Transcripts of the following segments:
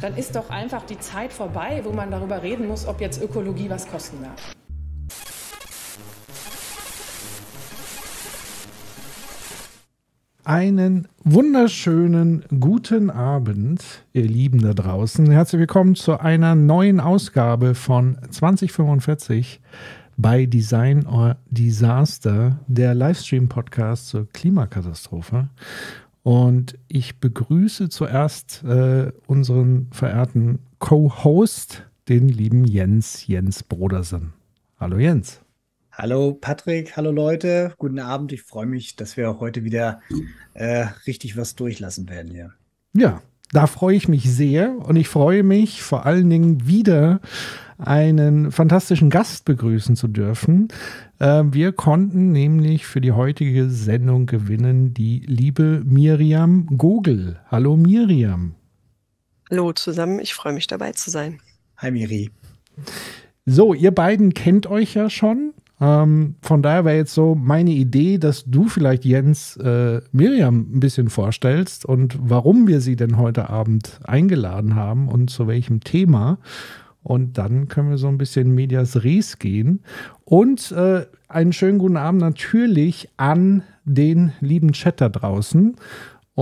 dann ist doch einfach die Zeit vorbei, wo man darüber reden muss, ob jetzt Ökologie was kosten darf. Einen wunderschönen guten Abend, ihr Lieben da draußen. Herzlich willkommen zu einer neuen Ausgabe von 2045 bei Design or Disaster, der Livestream-Podcast zur Klimakatastrophe. Und ich begrüße zuerst äh, unseren verehrten Co-Host, den lieben Jens, Jens Brodersen. Hallo Jens. Hallo Patrick, hallo Leute, guten Abend. Ich freue mich, dass wir heute wieder äh, richtig was durchlassen werden hier. Ja, da freue ich mich sehr und ich freue mich vor allen Dingen wieder einen fantastischen Gast begrüßen zu dürfen. Ähm, wir konnten nämlich für die heutige Sendung gewinnen die liebe Miriam Gogel. Hallo Miriam. Hallo zusammen, ich freue mich dabei zu sein. Hi Miri. So, ihr beiden kennt euch ja schon. Ähm, von daher wäre jetzt so meine Idee, dass du vielleicht Jens äh, Miriam ein bisschen vorstellst und warum wir sie denn heute Abend eingeladen haben und zu welchem Thema. Und dann können wir so ein bisschen Medias Res gehen. Und äh, einen schönen guten Abend natürlich an den lieben Chat da draußen.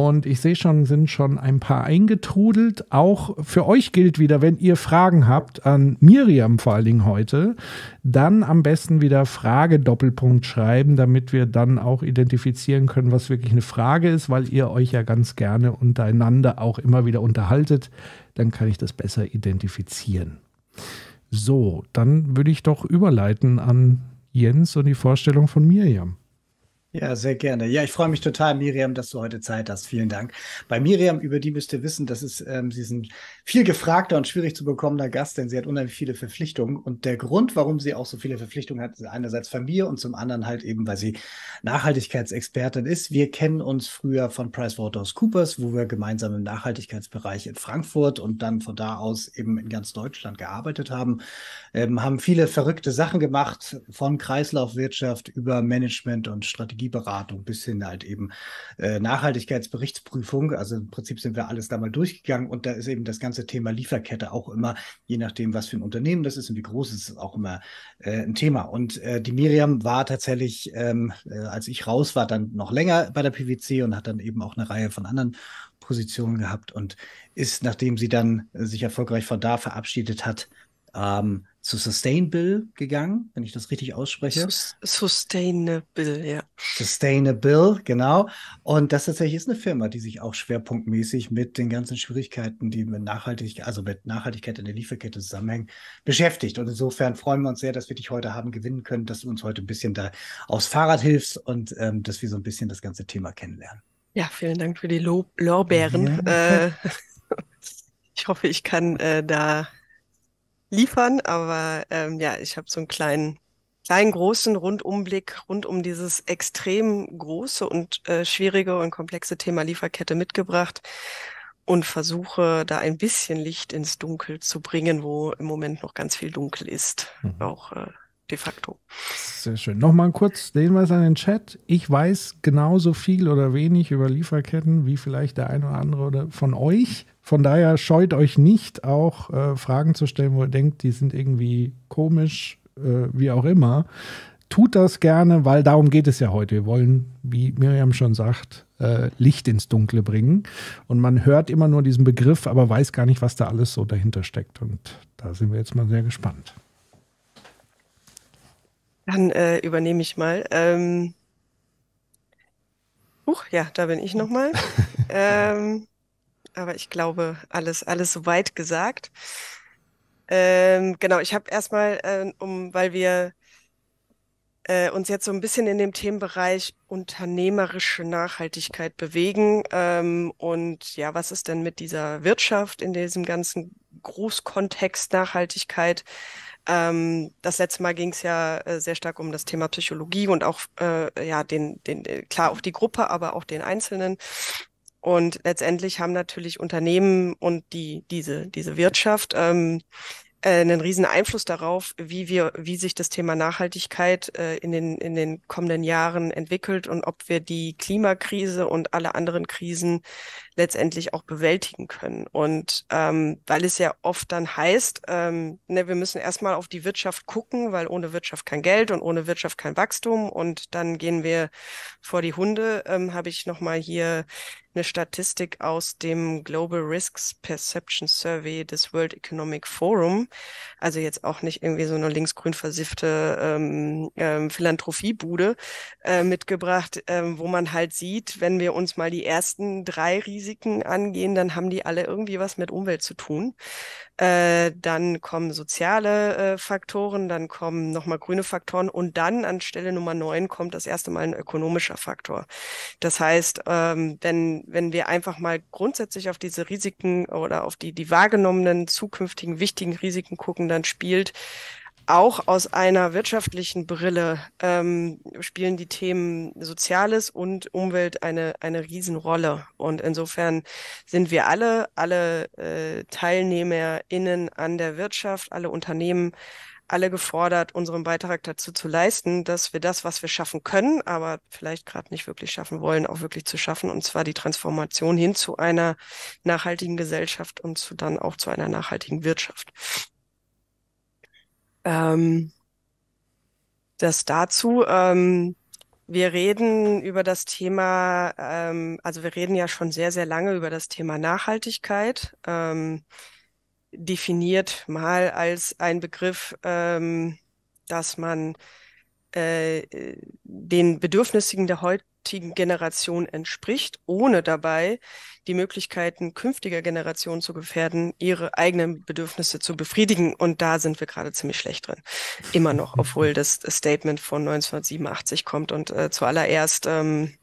Und ich sehe schon, sind schon ein paar eingetrudelt. Auch für euch gilt wieder, wenn ihr Fragen habt, an Miriam vor allen Dingen heute, dann am besten wieder Frage-Doppelpunkt schreiben, damit wir dann auch identifizieren können, was wirklich eine Frage ist, weil ihr euch ja ganz gerne untereinander auch immer wieder unterhaltet. Dann kann ich das besser identifizieren. So, dann würde ich doch überleiten an Jens und die Vorstellung von Miriam. Ja, sehr gerne. Ja, ich freue mich total, Miriam, dass du heute Zeit hast. Vielen Dank. Bei Miriam, über die müsst ihr wissen, dass es, ähm, sie ist ein viel gefragter und schwierig zu bekommender Gast, denn sie hat unheimlich viele Verpflichtungen. Und der Grund, warum sie auch so viele Verpflichtungen hat, ist einerseits Familie und zum anderen halt eben, weil sie Nachhaltigkeitsexpertin ist. Wir kennen uns früher von PricewaterhouseCoopers, wo wir gemeinsam im Nachhaltigkeitsbereich in Frankfurt und dann von da aus eben in ganz Deutschland gearbeitet haben, ähm, haben viele verrückte Sachen gemacht, von Kreislaufwirtschaft über Management und Strategie Strategieberatung bis hin halt eben äh, Nachhaltigkeitsberichtsprüfung. Also im Prinzip sind wir alles da mal durchgegangen und da ist eben das ganze Thema Lieferkette auch immer, je nachdem, was für ein Unternehmen das ist und wie groß es ist, auch immer äh, ein Thema. Und äh, die Miriam war tatsächlich, ähm, äh, als ich raus war, dann noch länger bei der PwC und hat dann eben auch eine Reihe von anderen Positionen gehabt und ist, nachdem sie dann sich erfolgreich von da verabschiedet hat, ähm, zu Sustainable gegangen, wenn ich das richtig ausspreche. Sustainable, ja. Sustainable, genau. Und das tatsächlich ist eine Firma, die sich auch schwerpunktmäßig mit den ganzen Schwierigkeiten, die mit Nachhaltigkeit, also mit Nachhaltigkeit in der Lieferkette zusammenhängen, beschäftigt. Und insofern freuen wir uns sehr, dass wir dich heute haben gewinnen können, dass du uns heute ein bisschen da aufs Fahrrad hilfst und ähm, dass wir so ein bisschen das ganze Thema kennenlernen. Ja, vielen Dank für die Lo Lorbeeren. Ja. Äh, ich hoffe, ich kann äh, da liefern, aber ähm, ja, ich habe so einen kleinen, kleinen großen Rundumblick rund um dieses extrem große und äh, schwierige und komplexe Thema Lieferkette mitgebracht und versuche da ein bisschen Licht ins Dunkel zu bringen, wo im Moment noch ganz viel dunkel ist, mhm. auch äh, de facto. Sehr schön. Nochmal kurz den Hinweis an den Chat. Ich weiß genauso viel oder wenig über Lieferketten wie vielleicht der ein oder andere oder von euch. Von daher scheut euch nicht, auch äh, Fragen zu stellen, wo ihr denkt, die sind irgendwie komisch, äh, wie auch immer. Tut das gerne, weil darum geht es ja heute. Wir wollen, wie Miriam schon sagt, äh, Licht ins Dunkle bringen. Und man hört immer nur diesen Begriff, aber weiß gar nicht, was da alles so dahinter steckt. Und da sind wir jetzt mal sehr gespannt. Dann äh, übernehme ich mal. Ähm, huch, ja, da bin ich nochmal. ähm, aber ich glaube, alles, alles soweit gesagt. Ähm, genau, ich habe erstmal, äh, um, weil wir äh, uns jetzt so ein bisschen in dem Themenbereich unternehmerische Nachhaltigkeit bewegen. Ähm, und ja, was ist denn mit dieser Wirtschaft in diesem ganzen Großkontext Nachhaltigkeit? Ähm, das letzte Mal ging es ja äh, sehr stark um das Thema Psychologie und auch äh, ja den den äh, klar auch die Gruppe, aber auch den Einzelnen. Und letztendlich haben natürlich Unternehmen und die, diese, diese Wirtschaft ähm, äh, einen riesen Einfluss darauf, wie wir, wie sich das Thema Nachhaltigkeit äh, in, den, in den kommenden Jahren entwickelt und ob wir die Klimakrise und alle anderen Krisen letztendlich auch bewältigen können. Und ähm, weil es ja oft dann heißt, ähm, ne, wir müssen erstmal auf die Wirtschaft gucken, weil ohne Wirtschaft kein Geld und ohne Wirtschaft kein Wachstum und dann gehen wir vor die Hunde, ähm, habe ich nochmal hier eine Statistik aus dem Global Risks Perception Survey des World Economic Forum. Also jetzt auch nicht irgendwie so eine linksgrün versiffte ähm, ähm, Philanthropiebude äh, mitgebracht, ähm, wo man halt sieht, wenn wir uns mal die ersten drei Risiken angehen, dann haben die alle irgendwie was mit Umwelt zu tun. Äh, dann kommen soziale äh, Faktoren, dann kommen nochmal grüne Faktoren und dann an Stelle Nummer neun kommt das erste Mal ein ökonomischer Faktor. Das heißt, ähm, wenn, wenn wir einfach mal grundsätzlich auf diese Risiken oder auf die, die wahrgenommenen zukünftigen wichtigen Risiken gucken, dann spielt auch aus einer wirtschaftlichen Brille ähm, spielen die Themen Soziales und Umwelt eine, eine Riesenrolle. Und insofern sind wir alle, alle äh, TeilnehmerInnen an der Wirtschaft, alle Unternehmen, alle gefordert, unseren Beitrag dazu zu leisten, dass wir das, was wir schaffen können, aber vielleicht gerade nicht wirklich schaffen wollen, auch wirklich zu schaffen, und zwar die Transformation hin zu einer nachhaltigen Gesellschaft und zu dann auch zu einer nachhaltigen Wirtschaft. Ähm, das dazu. Ähm, wir reden über das Thema, ähm, also wir reden ja schon sehr, sehr lange über das Thema Nachhaltigkeit, ähm, definiert mal als ein Begriff, ähm, dass man äh, den Bedürfnissen der, heu heutigen Generation entspricht, ohne dabei die Möglichkeiten künftiger Generationen zu gefährden, ihre eigenen Bedürfnisse zu befriedigen. Und da sind wir gerade ziemlich schlecht drin. Immer noch, obwohl das Statement von 1987 kommt und äh, zuallererst ähm,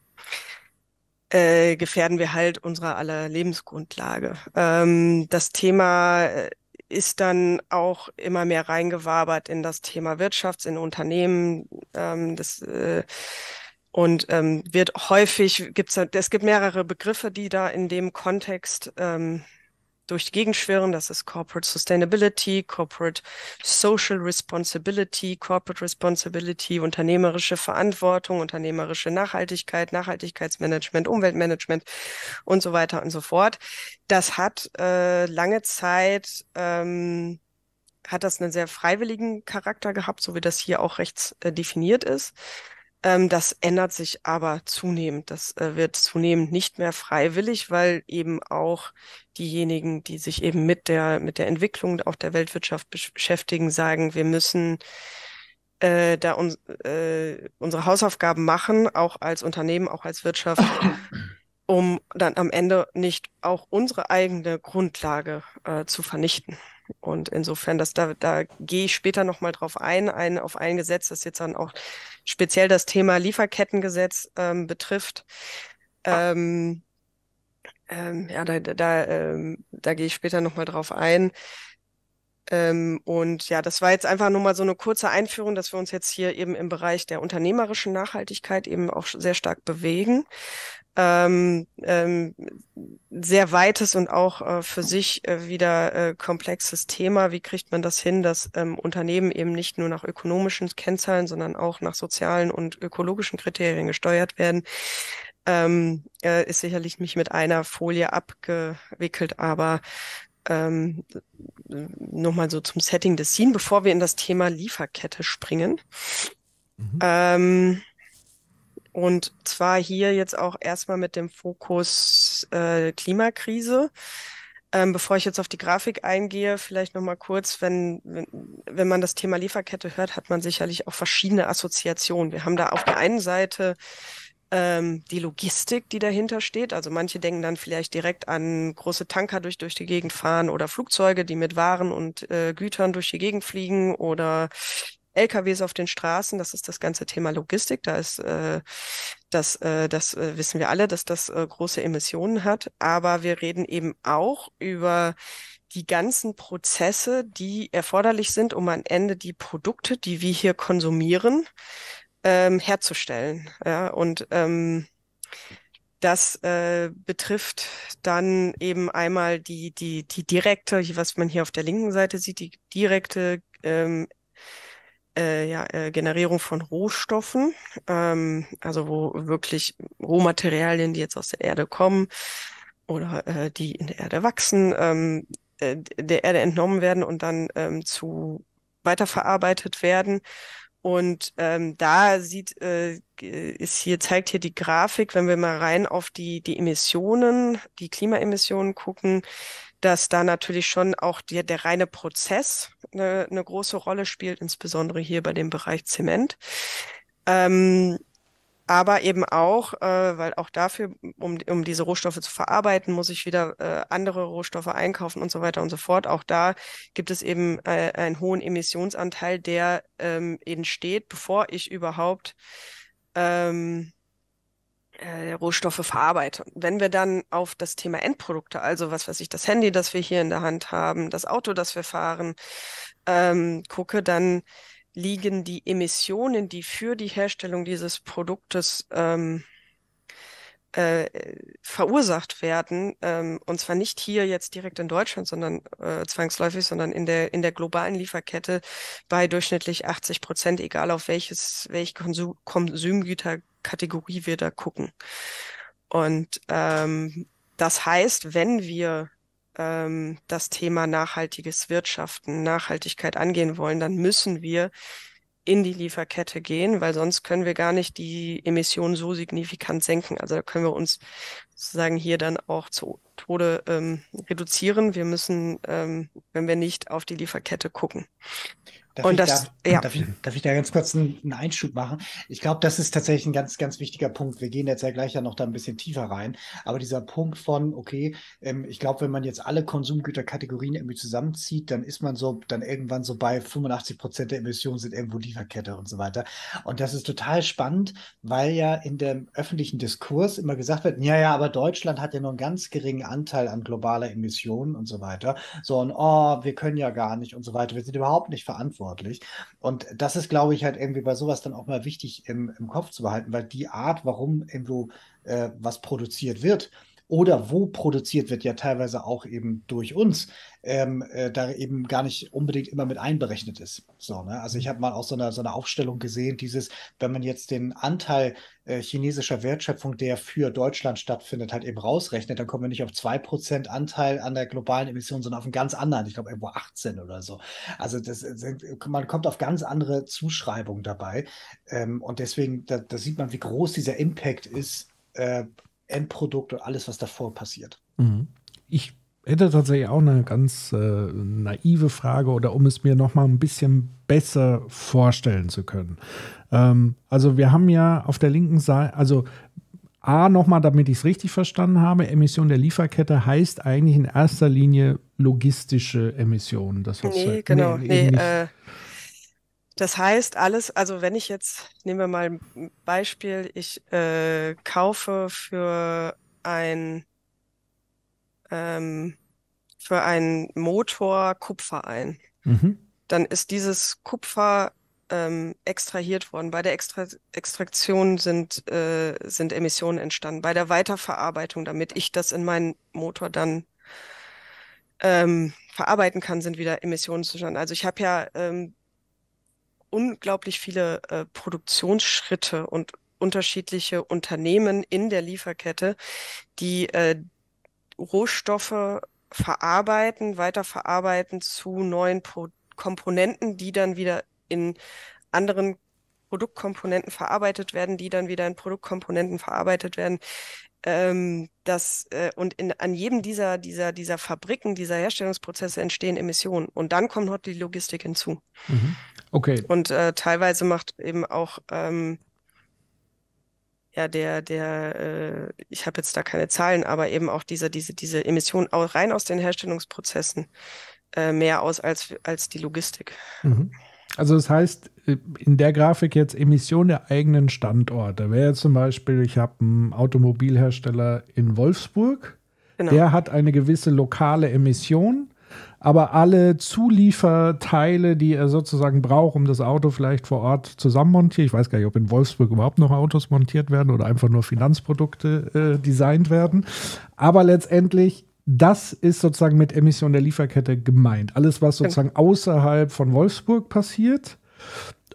äh, gefährden wir halt unsere aller Lebensgrundlage. Ähm, das Thema äh, ist dann auch immer mehr reingewabert in das Thema Wirtschafts-, in Unternehmen. Ähm, das äh, und ähm, wird häufig, gibt's, es gibt mehrere Begriffe, die da in dem Kontext ähm, durch die Gegend schwirren. Das ist Corporate Sustainability, Corporate Social Responsibility, Corporate Responsibility, unternehmerische Verantwortung, unternehmerische Nachhaltigkeit, Nachhaltigkeitsmanagement, Umweltmanagement und so weiter und so fort. Das hat äh, lange Zeit ähm, hat das einen sehr freiwilligen Charakter gehabt, so wie das hier auch rechts äh, definiert ist. Ähm, das ändert sich aber zunehmend. Das äh, wird zunehmend nicht mehr freiwillig, weil eben auch diejenigen, die sich eben mit der, mit der Entwicklung auch der Weltwirtschaft beschäftigen, sagen, wir müssen äh, da uns, äh, unsere Hausaufgaben machen, auch als Unternehmen, auch als Wirtschaft, um dann am Ende nicht auch unsere eigene Grundlage äh, zu vernichten. Und insofern, dass da, da gehe ich später nochmal drauf ein, ein, auf ein Gesetz, das jetzt dann auch speziell das Thema Lieferkettengesetz ähm, betrifft. Ähm, ähm, ja, da, da, ähm, da gehe ich später nochmal drauf ein. Ähm, und ja, das war jetzt einfach nur mal so eine kurze Einführung, dass wir uns jetzt hier eben im Bereich der unternehmerischen Nachhaltigkeit eben auch sehr stark bewegen ähm, ähm, sehr weites und auch äh, für sich äh, wieder äh, komplexes Thema. Wie kriegt man das hin, dass ähm, Unternehmen eben nicht nur nach ökonomischen Kennzahlen, sondern auch nach sozialen und ökologischen Kriterien gesteuert werden? Ähm, äh, ist sicherlich nicht mit einer Folie abgewickelt, aber ähm, nochmal so zum Setting des Scene, bevor wir in das Thema Lieferkette springen. Mhm. Ähm, und zwar hier jetzt auch erstmal mit dem Fokus äh, Klimakrise. Ähm, bevor ich jetzt auf die Grafik eingehe, vielleicht nochmal kurz, wenn, wenn, wenn man das Thema Lieferkette hört, hat man sicherlich auch verschiedene Assoziationen. Wir haben da auf der einen Seite ähm, die Logistik, die dahinter steht. Also manche denken dann vielleicht direkt an große Tanker durch, durch die Gegend fahren oder Flugzeuge, die mit Waren und äh, Gütern durch die Gegend fliegen oder LKWs auf den Straßen, das ist das ganze Thema Logistik. Da ist äh, das, äh, das äh, wissen wir alle, dass das äh, große Emissionen hat. Aber wir reden eben auch über die ganzen Prozesse, die erforderlich sind, um am Ende die Produkte, die wir hier konsumieren, ähm, herzustellen. Ja, und ähm, das äh, betrifft dann eben einmal die, die, die direkte, was man hier auf der linken Seite sieht, die direkte ähm, äh, ja, äh, Generierung von Rohstoffen, ähm, also wo wirklich Rohmaterialien, die jetzt aus der Erde kommen oder äh, die in der Erde wachsen, ähm, äh, der Erde entnommen werden und dann ähm, zu weiterverarbeitet werden. Und ähm, da sieht, äh, ist hier, zeigt hier die Grafik, wenn wir mal rein auf die, die Emissionen, die Klimaemissionen gucken, dass da natürlich schon auch der, der reine Prozess eine, eine große Rolle spielt, insbesondere hier bei dem Bereich Zement. Ähm, aber eben auch, äh, weil auch dafür, um, um diese Rohstoffe zu verarbeiten, muss ich wieder äh, andere Rohstoffe einkaufen und so weiter und so fort. Auch da gibt es eben äh, einen hohen Emissionsanteil, der ähm, entsteht, bevor ich überhaupt ähm, äh, Rohstoffe verarbeite. Wenn wir dann auf das Thema Endprodukte, also was weiß ich, das Handy, das wir hier in der Hand haben, das Auto, das wir fahren, ähm, gucke, dann liegen die Emissionen, die für die Herstellung dieses Produktes ähm, äh, verursacht werden, ähm, und zwar nicht hier jetzt direkt in Deutschland, sondern äh, zwangsläufig, sondern in der in der globalen Lieferkette bei durchschnittlich 80 Prozent, egal auf welches welche Konsum, Konsumgüter Kategorie wir da gucken. Und ähm, das heißt, wenn wir ähm, das Thema nachhaltiges Wirtschaften, Nachhaltigkeit angehen wollen, dann müssen wir in die Lieferkette gehen, weil sonst können wir gar nicht die Emissionen so signifikant senken. Also da können wir uns sozusagen hier dann auch zu Tode ähm, reduzieren. Wir müssen, ähm, wenn wir nicht auf die Lieferkette gucken. Darf, ich, das, da, ja. darf, ich, darf ich, da ganz kurz einen, einen Einschub machen? Ich glaube, das ist tatsächlich ein ganz, ganz wichtiger Punkt. Wir gehen jetzt ja gleich ja noch da ein bisschen tiefer rein. Aber dieser Punkt von, okay, ähm, ich glaube, wenn man jetzt alle Konsumgüterkategorien irgendwie zusammenzieht, dann ist man so, dann irgendwann so bei 85 Prozent der Emissionen sind irgendwo Lieferkette und so weiter. Und das ist total spannend, weil ja in dem öffentlichen Diskurs immer gesagt wird, ja, ja, aber Deutschland hat ja nur einen ganz geringen Anteil an globaler Emissionen und so weiter. So, und oh, wir können ja gar nicht und so weiter. Wir sind überhaupt nicht verantwortlich verantwortlich. Und das ist, glaube ich, halt irgendwie bei sowas dann auch mal wichtig im, im Kopf zu behalten, weil die Art, warum irgendwo äh, was produziert wird, oder wo produziert wird, ja teilweise auch eben durch uns, ähm, äh, da eben gar nicht unbedingt immer mit einberechnet ist. So, ne? Also ich mhm. habe mal auch so eine, so eine Aufstellung gesehen, dieses, wenn man jetzt den Anteil äh, chinesischer Wertschöpfung, der für Deutschland stattfindet, halt eben rausrechnet, dann kommen wir nicht auf 2% Anteil an der globalen Emission, sondern auf einen ganz anderen, ich glaube irgendwo 18 oder so. Also das, äh, man kommt auf ganz andere Zuschreibungen dabei. Ähm, und deswegen, da, da sieht man, wie groß dieser Impact ist, äh, Endprodukt und alles, was davor passiert. Mhm. Ich hätte tatsächlich auch eine ganz äh, naive Frage oder um es mir noch mal ein bisschen besser vorstellen zu können. Ähm, also wir haben ja auf der linken Seite, also A, nochmal, damit ich es richtig verstanden habe, Emission der Lieferkette heißt eigentlich in erster Linie logistische Emissionen. Das nee, genau. Nee, nee, äh, das heißt, alles, also wenn ich jetzt, nehmen wir mal ein Beispiel, ich äh, kaufe für ein ähm, für einen Motor Kupfer ein, mhm. dann ist dieses Kupfer ähm, extrahiert worden. Bei der Extra Extraktion sind, äh, sind Emissionen entstanden. Bei der Weiterverarbeitung, damit ich das in meinen Motor dann ähm, verarbeiten kann, sind wieder Emissionen zustande. Also ich habe ja ähm, unglaublich viele äh, Produktionsschritte und unterschiedliche Unternehmen in der Lieferkette, die äh, Rohstoffe verarbeiten, weiterverarbeiten zu neuen Pro Komponenten, die dann wieder in anderen Produktkomponenten verarbeitet werden, die dann wieder in Produktkomponenten verarbeitet werden. Ähm, das, äh, und in, an jedem dieser, dieser, dieser Fabriken, dieser Herstellungsprozesse entstehen Emissionen. Und dann kommt noch die Logistik hinzu. Mhm. Okay. Und äh, teilweise macht eben auch ähm, ja der der äh, ich habe jetzt da keine Zahlen, aber eben auch diese diese diese Emission auch rein aus den Herstellungsprozessen äh, mehr aus als als die Logistik. Mhm. Also das heißt äh, in der Grafik jetzt Emission der eigenen Standorte. Wäre zum Beispiel, ich habe einen Automobilhersteller in Wolfsburg, genau. der hat eine gewisse lokale Emission aber alle Zulieferteile, die er sozusagen braucht, um das Auto vielleicht vor Ort zusammenmontiert. Ich weiß gar nicht, ob in Wolfsburg überhaupt noch Autos montiert werden oder einfach nur Finanzprodukte äh, designt werden. Aber letztendlich das ist sozusagen mit Emission der Lieferkette gemeint. Alles, was sozusagen außerhalb von Wolfsburg passiert.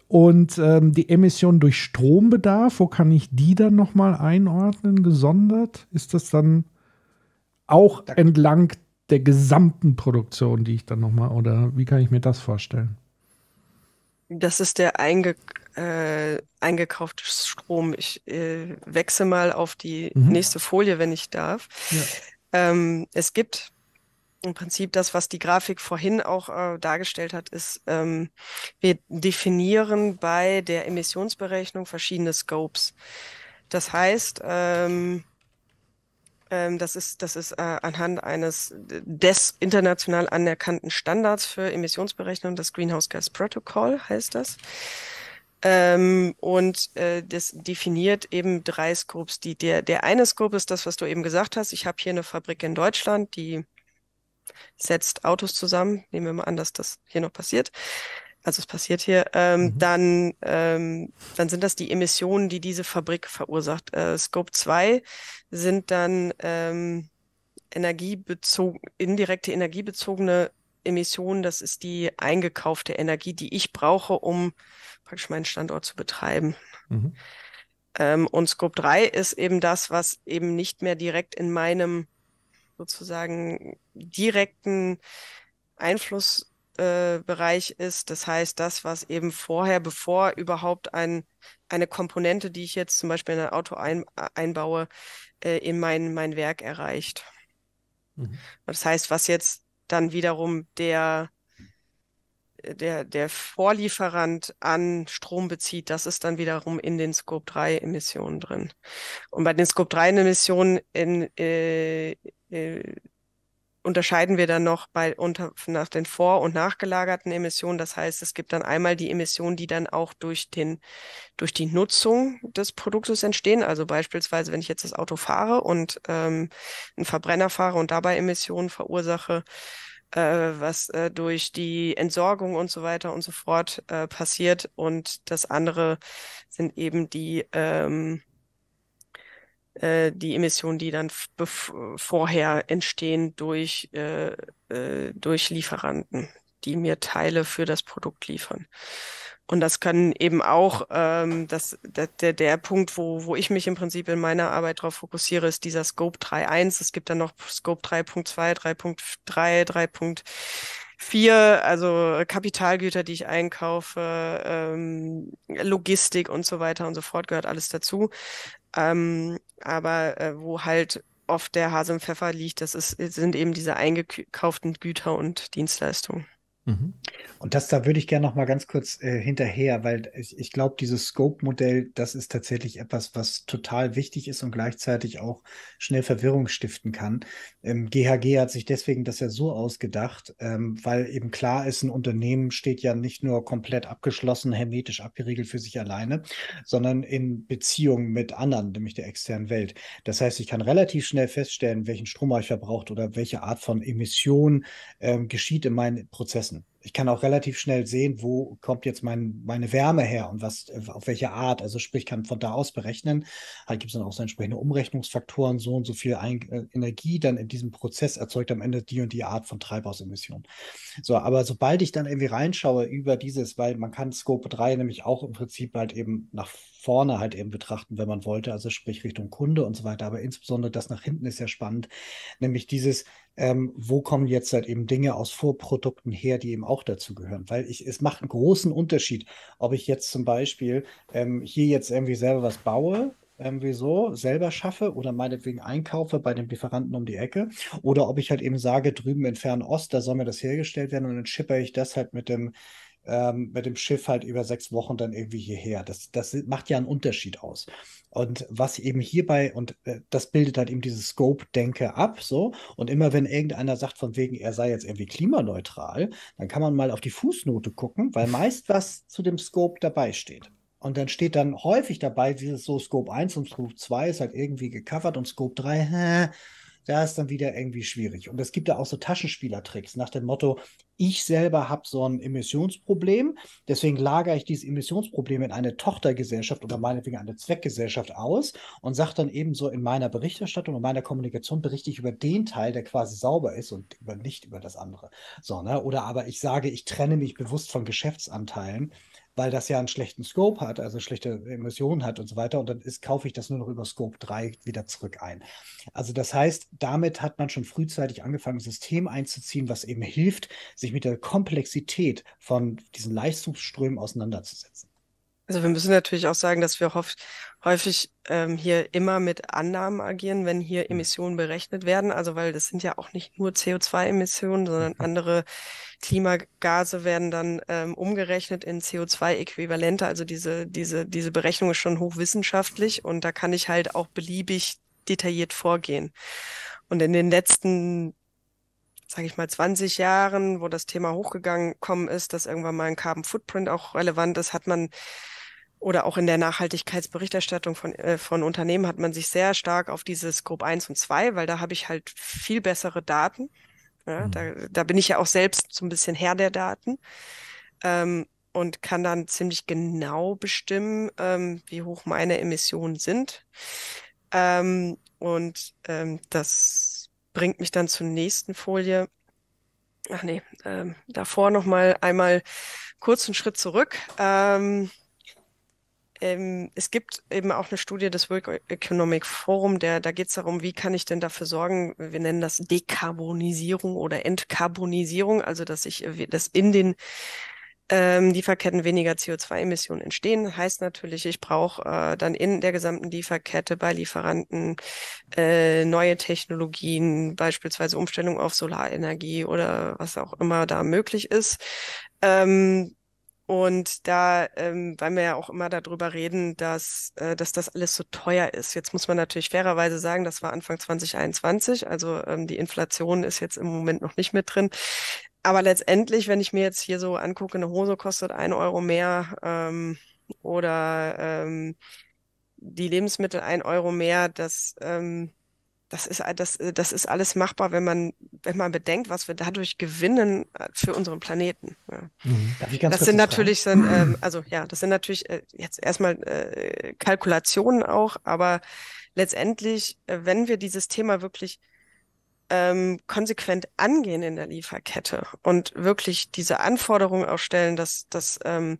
Und ähm, die Emission durch Strombedarf, wo kann ich die dann nochmal einordnen, gesondert? Ist das dann auch entlang der der gesamten Produktion, die ich dann nochmal, oder wie kann ich mir das vorstellen? Das ist der einge, äh, eingekaufte Strom. Ich äh, wechsle mal auf die mhm. nächste Folie, wenn ich darf. Ja. Ähm, es gibt im Prinzip das, was die Grafik vorhin auch äh, dargestellt hat, ist, ähm, wir definieren bei der Emissionsberechnung verschiedene Scopes. Das heißt, ähm, ähm, das ist, das ist äh, anhand eines des international anerkannten Standards für Emissionsberechnung, das Greenhouse Gas Protocol heißt das. Ähm, und äh, das definiert eben drei Scopes. Die, der, der eine Scope ist das, was du eben gesagt hast. Ich habe hier eine Fabrik in Deutschland, die setzt Autos zusammen. Nehmen wir mal an, dass das hier noch passiert also es passiert hier, ähm, mhm. dann, ähm, dann sind das die Emissionen, die diese Fabrik verursacht. Äh, Scope 2 sind dann ähm, energiebezog indirekte energiebezogene Emissionen. Das ist die eingekaufte Energie, die ich brauche, um praktisch meinen Standort zu betreiben. Mhm. Ähm, und Scope 3 ist eben das, was eben nicht mehr direkt in meinem sozusagen direkten Einfluss äh, Bereich ist. Das heißt, das, was eben vorher, bevor überhaupt ein, eine Komponente, die ich jetzt zum Beispiel in ein Auto ein, äh, einbaue, äh, in mein, mein Werk erreicht. Mhm. Das heißt, was jetzt dann wiederum der, der, der Vorlieferant an Strom bezieht, das ist dann wiederum in den Scope 3 Emissionen drin. Und bei den Scope 3 Emissionen in, äh, äh, unterscheiden wir dann noch bei, unter, nach den vor- und nachgelagerten Emissionen. Das heißt, es gibt dann einmal die Emissionen, die dann auch durch, den, durch die Nutzung des Produktes entstehen. Also beispielsweise, wenn ich jetzt das Auto fahre und ähm, einen Verbrenner fahre und dabei Emissionen verursache, äh, was äh, durch die Entsorgung und so weiter und so fort äh, passiert. Und das andere sind eben die ähm, äh, die Emissionen, die dann vorher entstehen durch, äh, äh, durch Lieferanten, die mir Teile für das Produkt liefern. Und das können eben auch, ähm, das, der, der, der Punkt, wo, wo ich mich im Prinzip in meiner Arbeit darauf fokussiere, ist dieser Scope 3.1. Es gibt dann noch Scope 3.2, 3.3, 3.4, also Kapitalgüter, die ich einkaufe, ähm, Logistik und so weiter und so fort gehört alles dazu. Ähm, aber äh, wo halt oft der Hase im Pfeffer liegt, das ist, sind eben diese eingekauften Güter und Dienstleistungen. Mhm. Und das, da würde ich gerne noch mal ganz kurz äh, hinterher, weil ich, ich glaube, dieses Scope-Modell, das ist tatsächlich etwas, was total wichtig ist und gleichzeitig auch schnell Verwirrung stiften kann. Ähm, GHG hat sich deswegen das ja so ausgedacht, ähm, weil eben klar ist, ein Unternehmen steht ja nicht nur komplett abgeschlossen, hermetisch abgeriegelt für sich alleine, sondern in Beziehung mit anderen, nämlich der externen Welt. Das heißt, ich kann relativ schnell feststellen, welchen Strom ich verbraucht oder welche Art von Emission ähm, geschieht in meinen Prozessen lesen. Ich kann auch relativ schnell sehen, wo kommt jetzt mein, meine Wärme her und was, auf welche Art. Also sprich, kann von da aus berechnen. Halt gibt es dann auch so entsprechende Umrechnungsfaktoren, so und so viel Ein äh, Energie dann in diesem Prozess erzeugt am Ende die und die Art von Treibhausemissionen. So, aber sobald ich dann irgendwie reinschaue über dieses, weil man kann Scope 3 nämlich auch im Prinzip halt eben nach vorne halt eben betrachten, wenn man wollte, also sprich Richtung Kunde und so weiter. Aber insbesondere das nach hinten ist ja spannend, nämlich dieses, ähm, wo kommen jetzt halt eben Dinge aus Vorprodukten her, die eben auch dazu gehören. Weil ich, es macht einen großen Unterschied, ob ich jetzt zum Beispiel ähm, hier jetzt irgendwie selber was baue irgendwie so selber schaffe oder meinetwegen einkaufe bei dem Lieferanten um die Ecke oder ob ich halt eben sage, drüben in Fernost, da soll mir das hergestellt werden und dann schipper ich das halt mit dem ähm, mit dem Schiff halt über sechs Wochen dann irgendwie hierher. Das, das macht ja einen Unterschied aus. Und was eben hierbei, und äh, das bildet halt eben dieses Scope-Denke ab, so. Und immer wenn irgendeiner sagt, von wegen, er sei jetzt irgendwie klimaneutral, dann kann man mal auf die Fußnote gucken, weil meist was zu dem Scope dabei steht. Und dann steht dann häufig dabei, dieses so Scope 1 und Scope 2 ist halt irgendwie gecovert und Scope 3, hä, da ist dann wieder irgendwie schwierig. Und es gibt da auch so Taschenspielertricks nach dem Motto, ich selber habe so ein Emissionsproblem, deswegen lagere ich dieses Emissionsproblem in eine Tochtergesellschaft oder meinetwegen eine Zweckgesellschaft aus und sage dann eben so in meiner Berichterstattung und meiner Kommunikation berichte ich über den Teil, der quasi sauber ist und über nicht über das andere. So, ne? Oder aber ich sage, ich trenne mich bewusst von Geschäftsanteilen weil das ja einen schlechten Scope hat, also schlechte Emissionen hat und so weiter. Und dann ist, kaufe ich das nur noch über Scope 3 wieder zurück ein. Also das heißt, damit hat man schon frühzeitig angefangen, ein System einzuziehen, was eben hilft, sich mit der Komplexität von diesen Leistungsströmen auseinanderzusetzen. Also wir müssen natürlich auch sagen, dass wir hoffen, häufig ähm, hier immer mit Annahmen agieren, wenn hier mhm. Emissionen berechnet werden. Also weil das sind ja auch nicht nur CO2-Emissionen, sondern mhm. andere Klimagase werden dann ähm, umgerechnet in CO2-Äquivalente. Also diese, diese, diese Berechnung ist schon hochwissenschaftlich und da kann ich halt auch beliebig detailliert vorgehen. Und in den letzten sage ich mal, 20 Jahren, wo das Thema hochgegangen kommen ist, dass irgendwann mal ein Carbon Footprint auch relevant ist, hat man oder auch in der Nachhaltigkeitsberichterstattung von, äh, von Unternehmen hat man sich sehr stark auf dieses Gruppe 1 und 2, weil da habe ich halt viel bessere Daten. Ja, mhm. da, da, bin ich ja auch selbst so ein bisschen Herr der Daten ähm, und kann dann ziemlich genau bestimmen, ähm, wie hoch meine Emissionen sind. Ähm, und ähm, das bringt mich dann zur nächsten Folie. Ach nee, ähm, davor nochmal einmal kurz einen Schritt zurück. Ähm, ähm, es gibt eben auch eine Studie des World Economic Forum, der, da geht es darum, wie kann ich denn dafür sorgen, wir nennen das Dekarbonisierung oder Entkarbonisierung, also dass ich äh, das in den ähm, Lieferketten weniger CO2-Emissionen entstehen. Heißt natürlich, ich brauche äh, dann in der gesamten Lieferkette bei Lieferanten äh, neue Technologien, beispielsweise Umstellung auf Solarenergie oder was auch immer da möglich ist. Ähm, und da, ähm, weil wir ja auch immer darüber reden, dass, äh, dass das alles so teuer ist. Jetzt muss man natürlich fairerweise sagen, das war Anfang 2021, also ähm, die Inflation ist jetzt im Moment noch nicht mit drin. Aber letztendlich, wenn ich mir jetzt hier so angucke, eine Hose kostet ein Euro mehr ähm, oder ähm, die Lebensmittel ein Euro mehr, das ähm, das ist, äh, das, äh, das ist alles machbar, wenn man, wenn man bedenkt, was wir dadurch gewinnen äh, für unseren Planeten. Ja. Mhm. das sind natürlich, sind, ähm, also ja, das sind natürlich äh, jetzt erstmal äh, Kalkulationen auch, aber letztendlich, äh, wenn wir dieses Thema wirklich ähm, konsequent angehen in der Lieferkette und wirklich diese Anforderungen auch stellen, dass, dass ähm,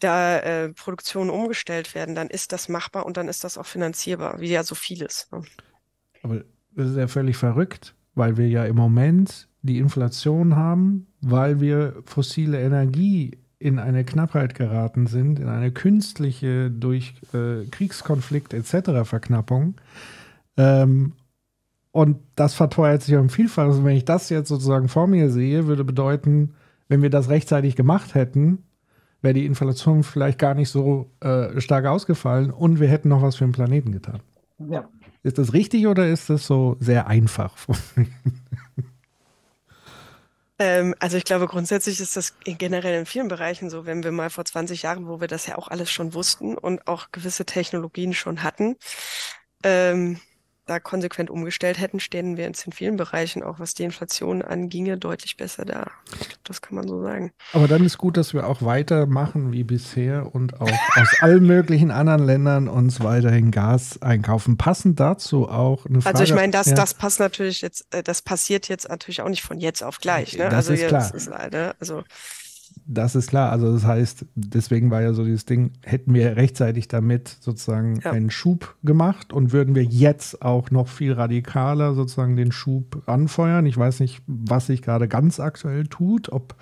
da äh, Produktionen umgestellt werden, dann ist das machbar und dann ist das auch finanzierbar, wie ja so vieles. Ne? Aber das ist ja völlig verrückt, weil wir ja im Moment die Inflation haben, weil wir fossile Energie in eine Knappheit geraten sind, in eine künstliche durch äh, Kriegskonflikt etc. Verknappung. Ähm, und das verteuert sich um Vielfaches. Und wenn ich das jetzt sozusagen vor mir sehe, würde bedeuten, wenn wir das rechtzeitig gemacht hätten, wäre die Inflation vielleicht gar nicht so äh, stark ausgefallen und wir hätten noch was für den Planeten getan. Ja, ist das richtig oder ist das so sehr einfach? Ähm, also ich glaube, grundsätzlich ist das generell in vielen Bereichen so, wenn wir mal vor 20 Jahren, wo wir das ja auch alles schon wussten und auch gewisse Technologien schon hatten, ähm, da konsequent umgestellt hätten, stehen wir jetzt in vielen Bereichen, auch was die Inflation anginge, deutlich besser da. das kann man so sagen. Aber dann ist gut, dass wir auch weitermachen wie bisher und auch aus allen möglichen anderen Ländern uns weiterhin Gas einkaufen. Passend dazu auch eine also Frage. Also ich meine, das, ja. das passt natürlich jetzt, äh, das passiert jetzt natürlich auch nicht von jetzt auf gleich. Ne? Das also ist klar. Ist leider, halt, ne? also das ist klar. Also das heißt, deswegen war ja so dieses Ding, hätten wir rechtzeitig damit sozusagen ja. einen Schub gemacht und würden wir jetzt auch noch viel radikaler sozusagen den Schub anfeuern. Ich weiß nicht, was sich gerade ganz aktuell tut, ob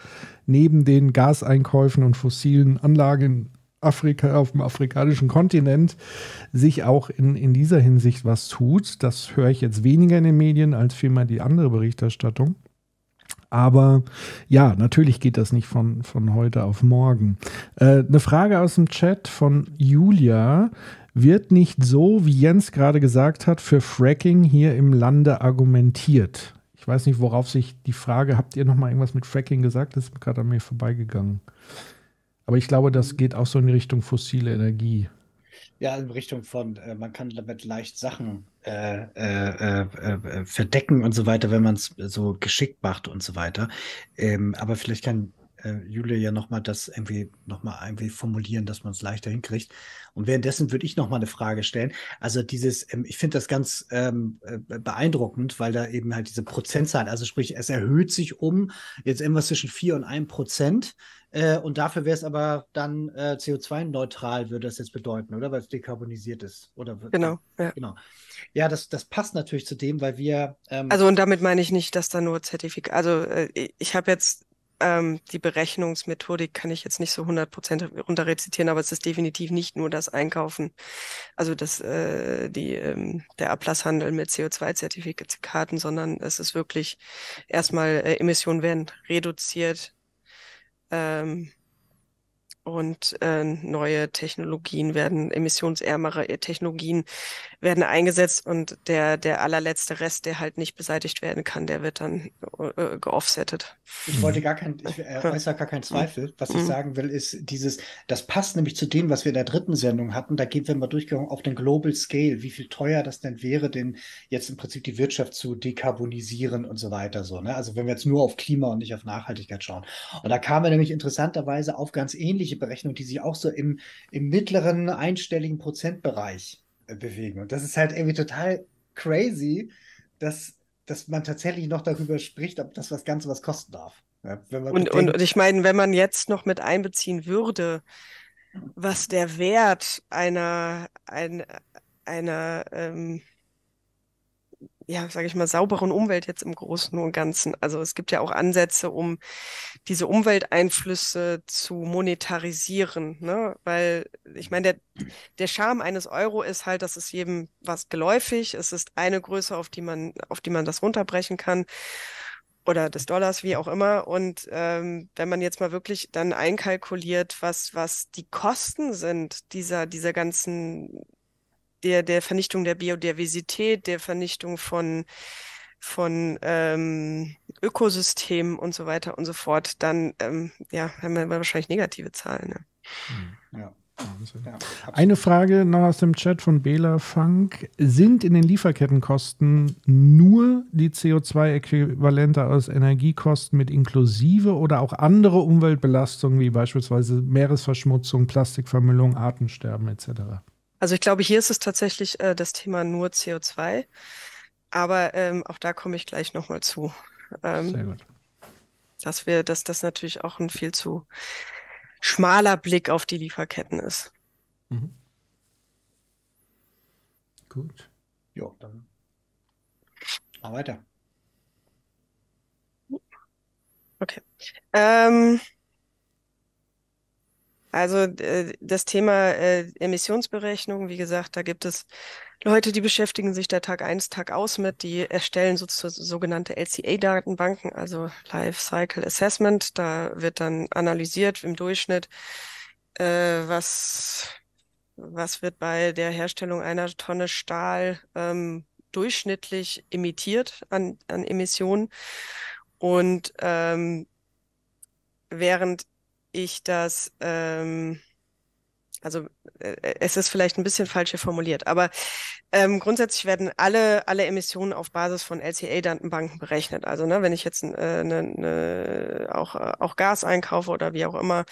neben den Gaseinkäufen und fossilen Anlagen Afrika, auf dem afrikanischen Kontinent sich auch in, in dieser Hinsicht was tut. Das höre ich jetzt weniger in den Medien als vielmehr die andere Berichterstattung. Aber ja, natürlich geht das nicht von, von heute auf morgen. Äh, eine Frage aus dem Chat von Julia. Wird nicht so, wie Jens gerade gesagt hat, für Fracking hier im Lande argumentiert? Ich weiß nicht, worauf sich die Frage, habt ihr nochmal irgendwas mit Fracking gesagt? Das ist gerade an mir vorbeigegangen. Aber ich glaube, das geht auch so in Richtung fossile Energie. Ja, in Richtung von, äh, man kann damit leicht Sachen äh, äh, äh, äh verdecken und so weiter, wenn man es so geschickt macht und so weiter. Ähm, aber vielleicht kann äh, Julia ja nochmal das irgendwie nochmal irgendwie formulieren, dass man es leichter hinkriegt. Und währenddessen würde ich nochmal eine Frage stellen. Also dieses, ähm, ich finde das ganz ähm, beeindruckend, weil da eben halt diese Prozentzahl, also sprich, es erhöht sich um jetzt irgendwas zwischen 4 und 1 Prozent äh, und dafür wäre es aber dann äh, CO2-neutral, würde das jetzt bedeuten, oder? Weil es dekarbonisiert ist. Oder genau, ja. genau. Ja, das, das passt natürlich zu dem, weil wir. Ähm, also, und damit meine ich nicht, dass da nur Zertifikat. Also, äh, ich habe jetzt ähm, die Berechnungsmethodik kann ich jetzt nicht so 100% runterrezitieren, aber es ist definitiv nicht nur das Einkaufen, also das, äh, die, ähm, der Ablasshandel mit CO2-Zertifikaten, sondern es ist wirklich erstmal, äh, Emissionen werden reduziert, ähm, und äh, neue Technologien werden, emissionsärmere äh, Technologien werden eingesetzt und der, der allerletzte Rest, der halt nicht beseitigt werden kann, der wird dann äh, äh geoffsettet. Ich wollte gar keinen, ich äh, äußere gar keinen mhm. Zweifel. Was ich mhm. sagen will, ist dieses, das passt nämlich zu dem, was wir in der dritten Sendung hatten. Da gehen wir mal durchgegangen auf den Global Scale, wie viel teuer das denn wäre, denn jetzt im Prinzip die Wirtschaft zu dekarbonisieren und so weiter. So, ne? Also wenn wir jetzt nur auf Klima und nicht auf Nachhaltigkeit schauen. Und da kamen wir nämlich interessanterweise auf ganz ähnliche Berechnungen, die sich auch so im, im mittleren einstelligen Prozentbereich bewegen. Und das ist halt irgendwie total crazy, dass, dass man tatsächlich noch darüber spricht, ob das was Ganze was kosten darf. Ja, und, und, und ich meine, wenn man jetzt noch mit einbeziehen würde, was der Wert einer, ein, einer ähm, ja, sage ich mal, sauberen Umwelt jetzt im Großen und Ganzen. Also es gibt ja auch Ansätze, um diese Umwelteinflüsse zu monetarisieren, ne? Weil ich meine, der, der Charme eines Euro ist halt, dass es jedem was geläufig, es ist eine Größe, auf die man, auf die man das runterbrechen kann oder des Dollars, wie auch immer. Und ähm, wenn man jetzt mal wirklich dann einkalkuliert, was, was die Kosten sind dieser, dieser ganzen der, der Vernichtung der Biodiversität, der Vernichtung von, von ähm, Ökosystemen und so weiter und so fort, dann ähm, ja, haben wir wahrscheinlich negative Zahlen. Ne? Hm. Ja. Eine Frage noch aus dem Chat von Bela Funk. Sind in den Lieferkettenkosten nur die CO2-Äquivalente aus Energiekosten mit inklusive oder auch andere Umweltbelastungen wie beispielsweise Meeresverschmutzung, Plastikvermüllung, Artensterben etc.? Also ich glaube, hier ist es tatsächlich äh, das Thema nur CO2. Aber ähm, auch da komme ich gleich nochmal zu. Ähm, Sehr gut. Dass wir, dass das natürlich auch ein viel zu schmaler Blick auf die Lieferketten ist. Mhm. Gut. Ja, dann mal weiter. Okay. Ähm, also äh, das Thema äh, Emissionsberechnung, wie gesagt, da gibt es Leute, die beschäftigen sich da Tag eins, Tag aus mit, die erstellen so, so, sogenannte LCA-Datenbanken, also Life Cycle Assessment. Da wird dann analysiert im Durchschnitt, äh, was, was wird bei der Herstellung einer Tonne Stahl ähm, durchschnittlich emittiert an, an Emissionen. Und ähm, während ich das, ähm, also äh, äh, es ist vielleicht ein bisschen falsch hier formuliert, aber ähm, grundsätzlich werden alle, alle Emissionen auf Basis von LCA-Datenbanken berechnet. Also ne, wenn ich jetzt äh, ne, ne, auch, äh, auch Gas einkaufe oder wie auch immer,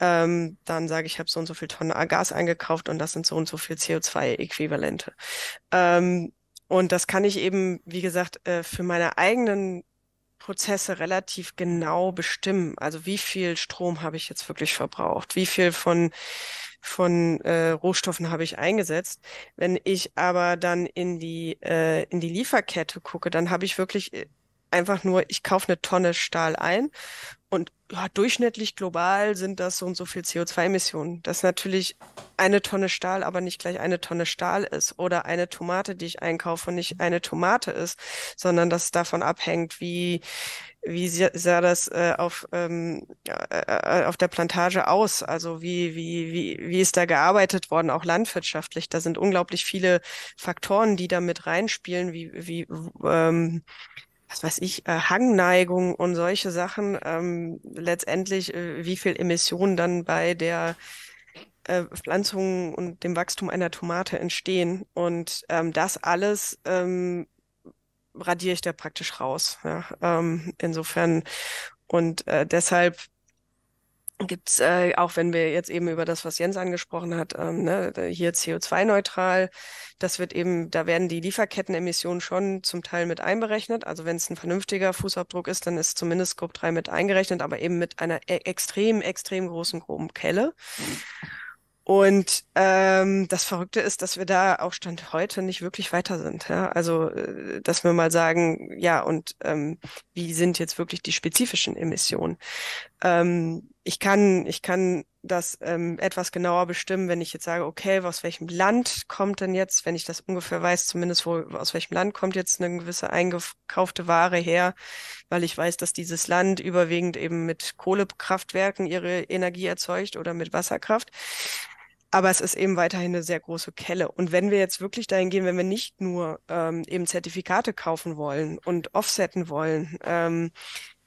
ähm, dann sage ich, ich habe so und so viel Tonnen Gas eingekauft und das sind so und so viel CO2-Äquivalente. Ähm, und das kann ich eben, wie gesagt, äh, für meine eigenen Prozesse relativ genau bestimmen. Also wie viel Strom habe ich jetzt wirklich verbraucht? Wie viel von, von äh, Rohstoffen habe ich eingesetzt? Wenn ich aber dann in die, äh, in die Lieferkette gucke, dann habe ich wirklich äh, einfach nur, ich kaufe eine Tonne Stahl ein und ja, durchschnittlich global sind das so und so viel CO2-Emissionen. Dass natürlich eine Tonne Stahl aber nicht gleich eine Tonne Stahl ist oder eine Tomate, die ich einkaufe, nicht eine Tomate ist, sondern dass es davon abhängt, wie, wie sah das äh, auf, ähm, äh, äh, auf der Plantage aus? Also wie, wie, wie, wie ist da gearbeitet worden, auch landwirtschaftlich? Da sind unglaublich viele Faktoren, die da mit reinspielen, wie, wie ähm, was weiß ich, äh, Hangneigung und solche Sachen, ähm, letztendlich, äh, wie viel Emissionen dann bei der äh, Pflanzung und dem Wachstum einer Tomate entstehen. Und ähm, das alles ähm, radiere ich da praktisch raus. Ja? Ähm, insofern und äh, deshalb gibt es, äh, auch wenn wir jetzt eben über das, was Jens angesprochen hat, ähm, ne, hier CO2-neutral, das wird eben, da werden die Lieferkettenemissionen schon zum Teil mit einberechnet. Also wenn es ein vernünftiger Fußabdruck ist, dann ist zumindest Scope 3 mit eingerechnet, aber eben mit einer e extrem, extrem großen, groben Kelle. Mhm. Und ähm, das Verrückte ist, dass wir da auch Stand heute nicht wirklich weiter sind. Ja? Also, äh, dass wir mal sagen, ja, und ähm, wie sind jetzt wirklich die spezifischen Emissionen? Ähm, ich kann, ich kann das ähm, etwas genauer bestimmen, wenn ich jetzt sage, okay, aus welchem Land kommt denn jetzt, wenn ich das ungefähr weiß, zumindest wo, aus welchem Land kommt jetzt eine gewisse eingekaufte Ware her, weil ich weiß, dass dieses Land überwiegend eben mit Kohlekraftwerken ihre Energie erzeugt oder mit Wasserkraft aber es ist eben weiterhin eine sehr große Kelle. Und wenn wir jetzt wirklich dahin gehen, wenn wir nicht nur ähm, eben Zertifikate kaufen wollen und offsetten wollen, ähm,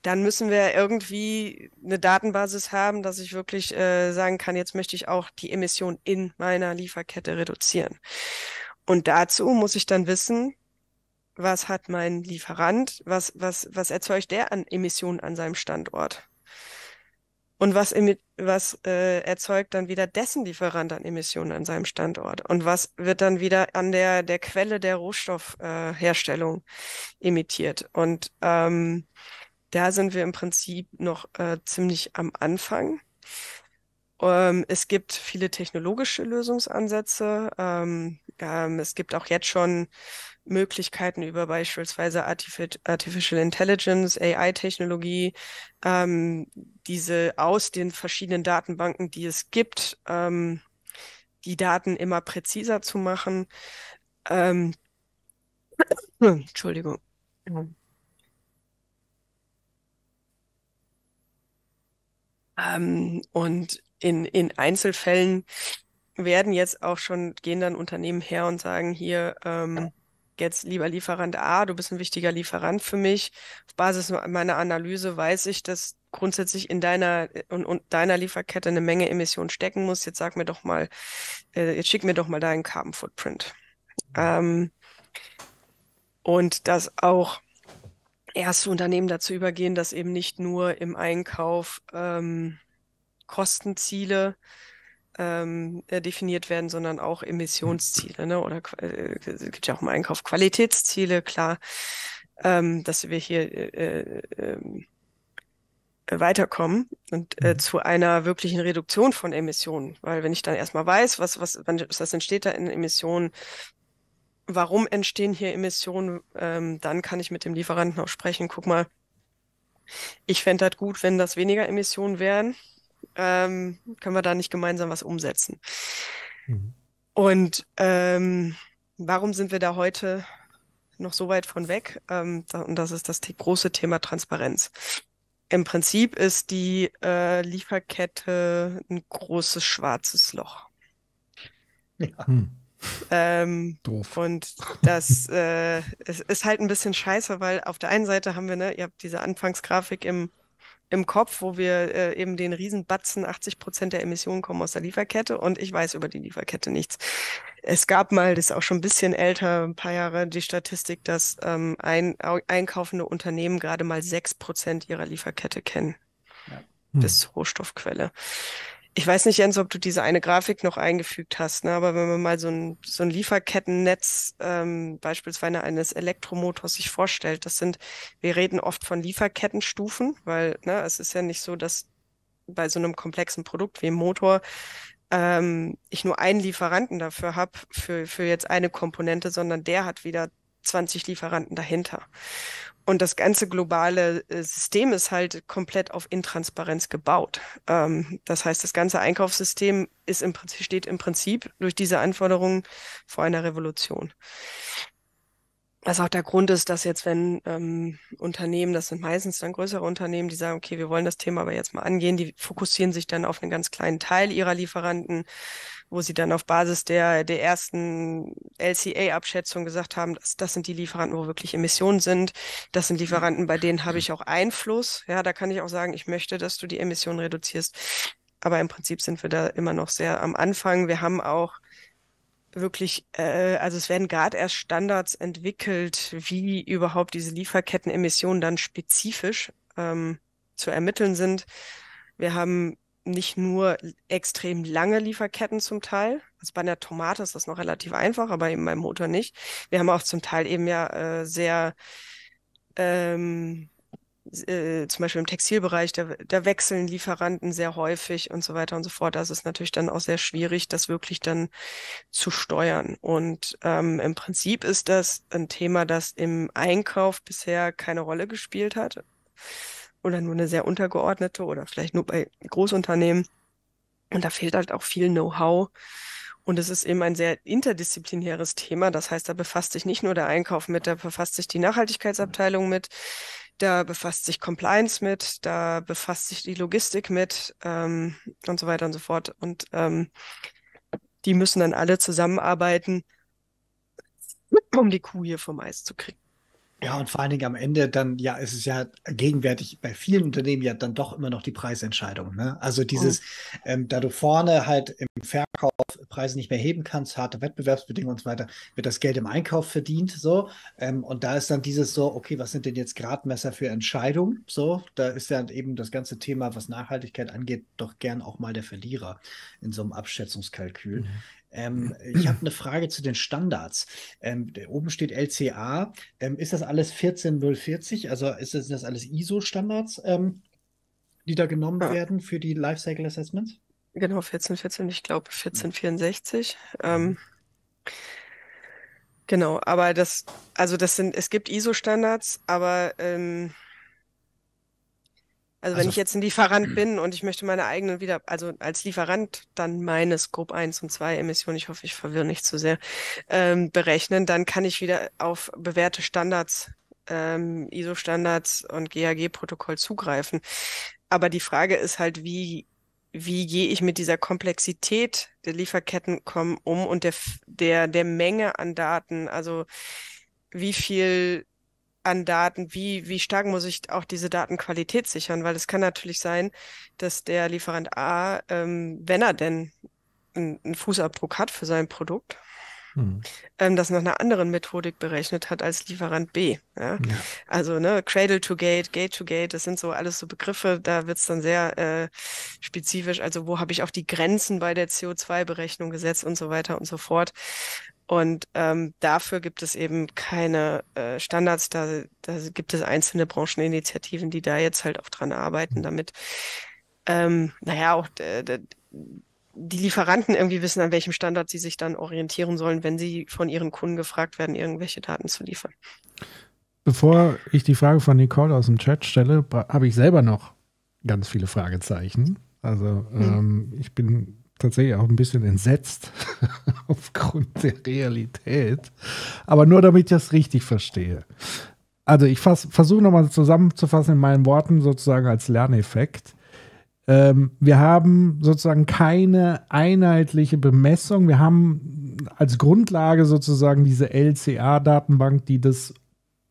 dann müssen wir irgendwie eine Datenbasis haben, dass ich wirklich äh, sagen kann, jetzt möchte ich auch die Emission in meiner Lieferkette reduzieren. Und dazu muss ich dann wissen, was hat mein Lieferant, was, was, was erzeugt der an Emissionen an seinem Standort? Und was, was äh, erzeugt dann wieder dessen Lieferant an Emissionen an seinem Standort? Und was wird dann wieder an der, der Quelle der Rohstoffherstellung äh, emittiert? Und ähm, da sind wir im Prinzip noch äh, ziemlich am Anfang. Ähm, es gibt viele technologische Lösungsansätze. Ähm, ähm, es gibt auch jetzt schon Möglichkeiten über beispielsweise Artificial Intelligence, AI-Technologie, ähm, diese aus den verschiedenen Datenbanken, die es gibt, ähm, die Daten immer präziser zu machen. Ähm, Entschuldigung. Ähm, und in, in Einzelfällen werden jetzt auch schon, gehen dann Unternehmen her und sagen hier, ähm, jetzt lieber Lieferant A, du bist ein wichtiger Lieferant für mich. Auf Basis meiner Analyse weiß ich, dass grundsätzlich in deiner und, und deiner Lieferkette eine Menge Emissionen stecken muss. Jetzt sag mir doch mal, äh, jetzt schick mir doch mal deinen Carbon Footprint. Ähm, und dass auch erste Unternehmen dazu übergehen, dass eben nicht nur im Einkauf ähm, Kostenziele äh, ähm, äh, definiert werden, sondern auch Emissionsziele. Ne? Oder äh, gibt ja auch im Einkauf Qualitätsziele, klar, ähm, dass wir hier äh, äh, ähm, weiterkommen und äh, mhm. zu einer wirklichen Reduktion von Emissionen. Weil wenn ich dann erstmal weiß, was, was, wann, was entsteht da in Emissionen, warum entstehen hier Emissionen, ähm, dann kann ich mit dem Lieferanten auch sprechen, guck mal, ich fände das gut, wenn das weniger Emissionen wären ähm, können wir da nicht gemeinsam was umsetzen? Mhm. Und ähm, warum sind wir da heute noch so weit von weg? Ähm, und das ist das große Thema Transparenz. Im Prinzip ist die äh, Lieferkette ein großes schwarzes Loch. Ja. Hm. Ähm, Doof. Und das äh, ist halt ein bisschen scheiße, weil auf der einen Seite haben wir, ne, ihr habt diese Anfangsgrafik im im Kopf, wo wir äh, eben den Riesenbatzen, 80 Prozent der Emissionen kommen aus der Lieferkette und ich weiß über die Lieferkette nichts. Es gab mal, das ist auch schon ein bisschen älter, ein paar Jahre, die Statistik, dass ähm, ein, einkaufende Unternehmen gerade mal sechs Prozent ihrer Lieferkette kennen. Ja. Hm. Bis zur Rohstoffquelle ich weiß nicht, Jens, ob du diese eine Grafik noch eingefügt hast, ne? aber wenn man mal so ein, so ein Lieferkettennetz ähm, beispielsweise eines Elektromotors sich vorstellt, das sind, wir reden oft von Lieferkettenstufen, weil ne, es ist ja nicht so, dass bei so einem komplexen Produkt wie im Motor ähm, ich nur einen Lieferanten dafür habe, für, für jetzt eine Komponente, sondern der hat wieder 20 Lieferanten dahinter. Und das ganze globale äh, System ist halt komplett auf Intransparenz gebaut. Ähm, das heißt, das ganze Einkaufssystem ist im Prinzip, steht im Prinzip durch diese Anforderungen vor einer Revolution. Was auch der Grund ist, dass jetzt, wenn ähm, Unternehmen, das sind meistens dann größere Unternehmen, die sagen, okay, wir wollen das Thema aber jetzt mal angehen, die fokussieren sich dann auf einen ganz kleinen Teil ihrer Lieferanten, wo sie dann auf Basis der, der ersten LCA-Abschätzung gesagt haben, das, das sind die Lieferanten, wo wirklich Emissionen sind. Das sind Lieferanten, bei denen habe ich auch Einfluss. Ja, da kann ich auch sagen, ich möchte, dass du die Emissionen reduzierst. Aber im Prinzip sind wir da immer noch sehr am Anfang. Wir haben auch wirklich, äh, also es werden gerade erst Standards entwickelt, wie überhaupt diese Lieferkettenemissionen dann spezifisch ähm, zu ermitteln sind. Wir haben nicht nur extrem lange Lieferketten zum Teil. Also bei einer Tomate ist das noch relativ einfach, aber eben beim Motor nicht. Wir haben auch zum Teil eben ja äh, sehr ähm, äh, zum Beispiel im Textilbereich, da, da, wechseln Lieferanten sehr häufig und so weiter und so fort. Das ist natürlich dann auch sehr schwierig, das wirklich dann zu steuern. Und ähm, im Prinzip ist das ein Thema, das im Einkauf bisher keine Rolle gespielt hat oder nur eine sehr untergeordnete oder vielleicht nur bei Großunternehmen. Und da fehlt halt auch viel Know-how. Und es ist eben ein sehr interdisziplinäres Thema. Das heißt, da befasst sich nicht nur der Einkauf mit, da befasst sich die Nachhaltigkeitsabteilung mit, da befasst sich Compliance mit, da befasst sich die Logistik mit ähm, und so weiter und so fort. Und ähm, die müssen dann alle zusammenarbeiten, um die Kuh hier vom Eis zu kriegen. Ja, und vor allen Dingen am Ende dann, ja, es ist ja gegenwärtig bei vielen Unternehmen ja dann doch immer noch die Preisentscheidung. Ne? Also dieses, oh. ähm, da du vorne halt im Verkauf Preise nicht mehr heben kannst, harte Wettbewerbsbedingungen und so weiter, wird das Geld im Einkauf verdient so. Ähm, und da ist dann dieses so, okay, was sind denn jetzt Gradmesser für Entscheidungen? So, da ist ja eben das ganze Thema, was Nachhaltigkeit angeht, doch gern auch mal der Verlierer in so einem Abschätzungskalkül. Mhm. Ähm, ich habe eine Frage zu den Standards. Ähm, oben steht LCA. Ähm, ist das alles 14040? Also ist das, sind das alles ISO-Standards, ähm, die da genommen ja. Ah. werden für die Lifecycle Assessments? Genau, 1414, ich glaube 1464. Mhm. Ähm, hm. genau, aber das, also das sind, es gibt ISO-Standards, aber ähm, also, also wenn also ich jetzt ein Lieferant bin und ich möchte meine eigenen wieder, also als Lieferant dann meines Group 1 und 2 Emissionen, ich hoffe, ich verwirre nicht zu sehr, ähm, berechnen, dann kann ich wieder auf bewährte Standards, ähm, ISO-Standards und GAG-Protokoll zugreifen. Aber die Frage ist halt, wie, wie gehe ich mit dieser Komplexität der Lieferketten kommen um und der, der, der Menge an Daten, also wie viel an Daten, wie, wie stark muss ich auch diese Datenqualität sichern, weil es kann natürlich sein, dass der Lieferant A, ähm, wenn er denn einen Fußabdruck hat für sein Produkt, hm. ähm, das nach einer anderen Methodik berechnet hat als Lieferant B. Ja? Ja. Also ne, Cradle to Gate, Gate to Gate, das sind so alles so Begriffe, da wird es dann sehr äh, spezifisch, also wo habe ich auch die Grenzen bei der CO2-Berechnung gesetzt und so weiter und so fort. Und ähm, dafür gibt es eben keine äh, Standards. Da, da gibt es einzelne Brancheninitiativen, die da jetzt halt auch dran arbeiten, hm. damit, ähm, naja, auch äh, die Lieferanten irgendwie wissen, an welchem Standard sie sich dann orientieren sollen, wenn sie von ihren Kunden gefragt werden, irgendwelche Daten zu liefern. Bevor ich die Frage von Nicole aus dem Chat stelle, habe ich selber noch ganz viele Fragezeichen. Also hm. ähm, ich bin tatsächlich auch ein bisschen entsetzt aufgrund der Realität. Aber nur damit ich das richtig verstehe. Also ich versuche nochmal zusammenzufassen in meinen Worten sozusagen als Lerneffekt. Ähm, wir haben sozusagen keine einheitliche Bemessung. Wir haben als Grundlage sozusagen diese LCA-Datenbank, die das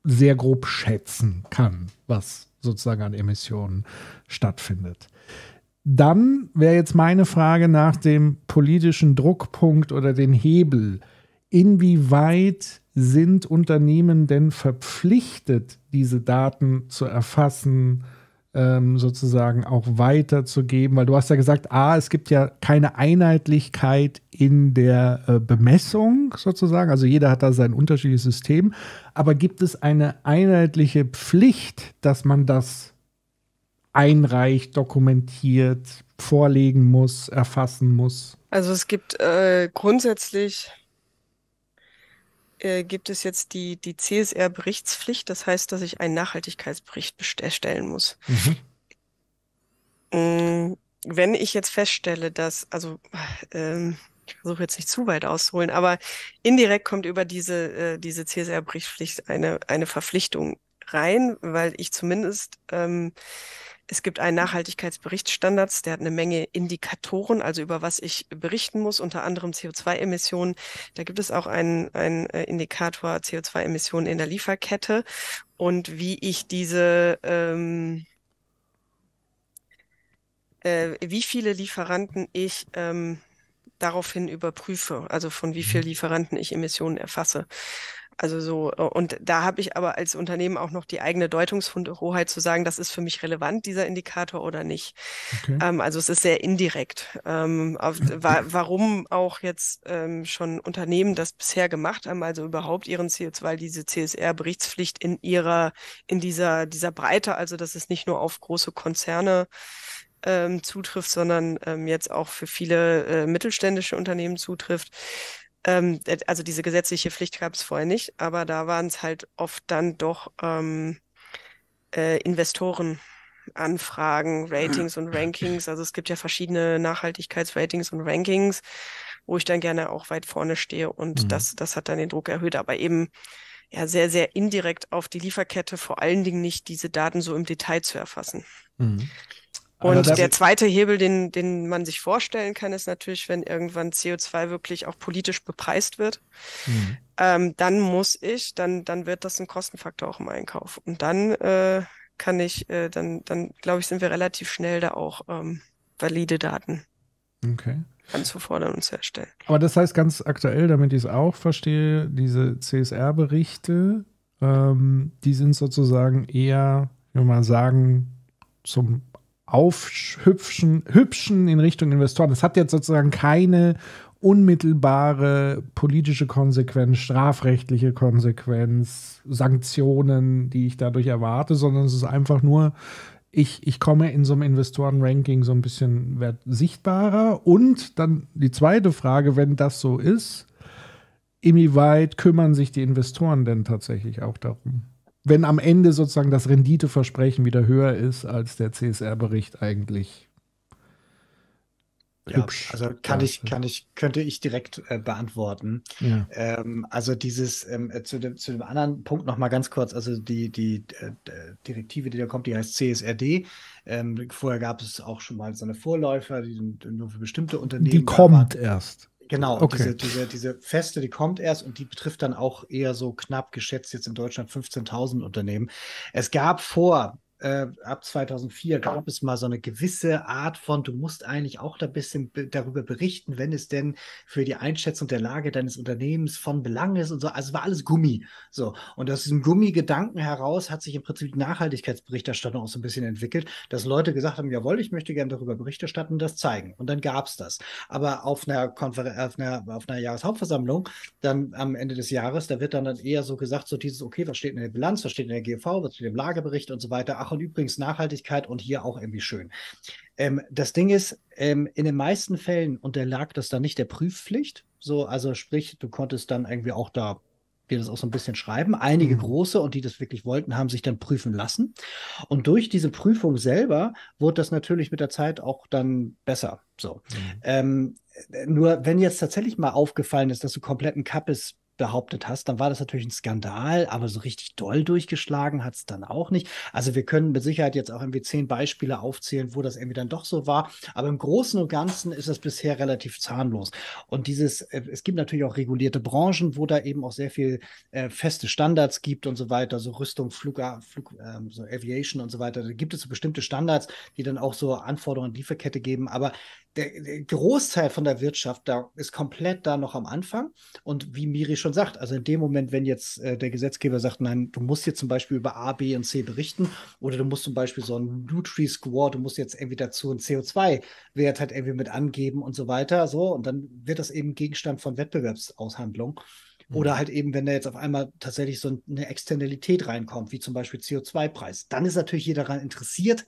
sehr grob schätzen kann, was sozusagen an Emissionen stattfindet. Dann wäre jetzt meine Frage nach dem politischen Druckpunkt oder den Hebel. Inwieweit sind Unternehmen denn verpflichtet, diese Daten zu erfassen, ähm, sozusagen auch weiterzugeben? Weil du hast ja gesagt, a, es gibt ja keine Einheitlichkeit in der äh, Bemessung sozusagen, also jeder hat da sein unterschiedliches System, aber gibt es eine einheitliche Pflicht, dass man das einreicht, dokumentiert, vorlegen muss, erfassen muss? Also es gibt äh, grundsätzlich äh, gibt es jetzt die, die CSR-Berichtspflicht. Das heißt, dass ich einen Nachhaltigkeitsbericht erstellen muss. Mhm. Ähm, wenn ich jetzt feststelle, dass, also ähm, ich versuche jetzt nicht zu weit auszuholen, aber indirekt kommt über diese, äh, diese CSR-Berichtspflicht eine, eine Verpflichtung rein, weil ich zumindest ähm, es gibt einen Nachhaltigkeitsberichtsstandards, der hat eine Menge Indikatoren, also über was ich berichten muss, unter anderem CO2-Emissionen. Da gibt es auch einen, einen äh, Indikator CO2-Emissionen in der Lieferkette und wie ich diese, ähm, äh, wie viele Lieferanten ich ähm, daraufhin überprüfe, also von wie mhm. vielen Lieferanten ich Emissionen erfasse. Also so, äh, und da habe ich aber als Unternehmen auch noch die eigene Deutungshoheit zu sagen, das ist für mich relevant, dieser Indikator oder nicht. Okay. Ähm, also es ist sehr indirekt. Ähm, auf, hm. wa warum auch jetzt ähm, schon Unternehmen das bisher gemacht haben, also überhaupt ihren CO2, diese CSR-Berichtspflicht in ihrer, in dieser, dieser Breite, also dass es nicht nur auf große Konzerne ähm, zutrifft, sondern ähm, jetzt auch für viele äh, mittelständische Unternehmen zutrifft ähm, also diese gesetzliche Pflicht gab es vorher nicht, aber da waren es halt oft dann doch ähm, äh, Investoren. Anfragen, Ratings und Rankings. Also es gibt ja verschiedene Nachhaltigkeitsratings und Rankings, wo ich dann gerne auch weit vorne stehe und mhm. das, das hat dann den Druck erhöht, aber eben ja sehr, sehr indirekt auf die Lieferkette, vor allen Dingen nicht diese Daten so im Detail zu erfassen. Mhm. Und also der zweite Hebel, den, den man sich vorstellen kann, ist natürlich, wenn irgendwann CO2 wirklich auch politisch bepreist wird, mhm. ähm, dann muss ich, dann, dann wird das ein Kostenfaktor auch im Einkauf. Und dann äh, kann ich, äh, dann, dann glaube ich, sind wir relativ schnell da auch ähm, valide Daten okay. anzufordern und zu erstellen. Aber das heißt ganz aktuell, damit ich es auch verstehe, diese CSR-Berichte, ähm, die sind sozusagen eher, wenn man sagen, zum Aufhübschen hübschen in Richtung Investoren. Das hat jetzt sozusagen keine unmittelbare politische Konsequenz, strafrechtliche Konsequenz, Sanktionen, die ich dadurch erwarte, sondern es ist einfach nur, ich, ich komme in so einem Investoren-Ranking so ein bisschen sichtbarer. Und dann die zweite Frage, wenn das so ist, inwieweit kümmern sich die Investoren denn tatsächlich auch darum? wenn am Ende sozusagen das Renditeversprechen wieder höher ist, als der CSR-Bericht eigentlich ja, Hübsch. Also kann ja, ich, kann ich, könnte ich direkt äh, beantworten. Ja. Ähm, also dieses ähm, äh, zu, dem, zu dem anderen Punkt noch mal ganz kurz. Also die, die äh, Direktive, die da kommt, die heißt CSRD. Ähm, vorher gab es auch schon mal so eine Vorläufer, die sind nur für bestimmte Unternehmen. Die kommt waren. erst. Genau, okay. diese, diese, diese Feste, die kommt erst und die betrifft dann auch eher so knapp geschätzt jetzt in Deutschland 15.000 Unternehmen. Es gab vor äh, ab 2004 gab es mal so eine gewisse Art von, du musst eigentlich auch da ein bisschen darüber berichten, wenn es denn für die Einschätzung der Lage deines Unternehmens von Belang ist und so. Also war alles Gummi. So. Und aus diesem Gummi-Gedanken heraus hat sich im Prinzip die Nachhaltigkeitsberichterstattung auch so ein bisschen entwickelt, dass Leute gesagt haben, jawohl, ich möchte gerne darüber Bericht erstatten und das zeigen. Und dann gab es das. Aber auf einer, Konfer auf, einer, auf einer Jahreshauptversammlung, dann am Ende des Jahres, da wird dann, dann eher so gesagt, so dieses, okay, was steht in der Bilanz, was steht in der GV, was steht im Lagebericht und so weiter. Ach, Ach, und übrigens Nachhaltigkeit und hier auch irgendwie schön. Ähm, das Ding ist, ähm, in den meisten Fällen unterlag das dann nicht der Prüfpflicht. So, also sprich, du konntest dann irgendwie auch da dir das auch so ein bisschen schreiben. Einige mhm. große und die das wirklich wollten, haben sich dann prüfen lassen. Und durch diese Prüfung selber wurde das natürlich mit der Zeit auch dann besser. So. Mhm. Ähm, nur wenn jetzt tatsächlich mal aufgefallen ist, dass du kompletten Kappes behauptet hast, dann war das natürlich ein Skandal, aber so richtig doll durchgeschlagen hat es dann auch nicht. Also wir können mit Sicherheit jetzt auch irgendwie zehn Beispiele aufzählen, wo das irgendwie dann doch so war, aber im Großen und Ganzen ist das bisher relativ zahnlos. Und dieses, äh, es gibt natürlich auch regulierte Branchen, wo da eben auch sehr viel äh, feste Standards gibt und so weiter, so Rüstung, Flug, Flug ähm, so Aviation und so weiter. Da gibt es so bestimmte Standards, die dann auch so Anforderungen an Lieferkette geben, aber der, der Großteil von der Wirtschaft da ist komplett da noch am Anfang. Und wie Miri schon sagt, also in dem Moment, wenn jetzt äh, der Gesetzgeber sagt, nein, du musst jetzt zum Beispiel über A, B und C berichten oder du musst zum Beispiel so ein Nutri-Score, du musst jetzt irgendwie dazu einen CO2-Wert halt irgendwie mit angeben und so weiter, so. Und dann wird das eben Gegenstand von Wettbewerbsaushandlung. Mhm. Oder halt eben, wenn da jetzt auf einmal tatsächlich so eine Externalität reinkommt, wie zum Beispiel CO2-Preis, dann ist natürlich jeder daran interessiert,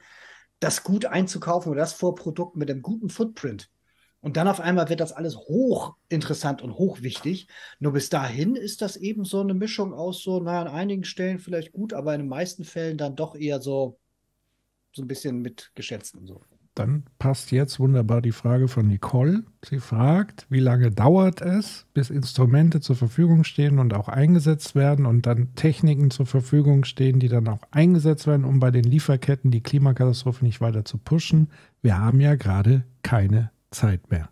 das gut einzukaufen oder das Vorprodukt mit einem guten Footprint. Und dann auf einmal wird das alles hochinteressant und hochwichtig. Nur bis dahin ist das eben so eine Mischung aus so, naja, an einigen Stellen vielleicht gut, aber in den meisten Fällen dann doch eher so, so ein bisschen mit geschätzt und so dann passt jetzt wunderbar die Frage von Nicole. Sie fragt, wie lange dauert es, bis Instrumente zur Verfügung stehen und auch eingesetzt werden und dann Techniken zur Verfügung stehen, die dann auch eingesetzt werden, um bei den Lieferketten die Klimakatastrophe nicht weiter zu pushen. Wir haben ja gerade keine Zeit mehr.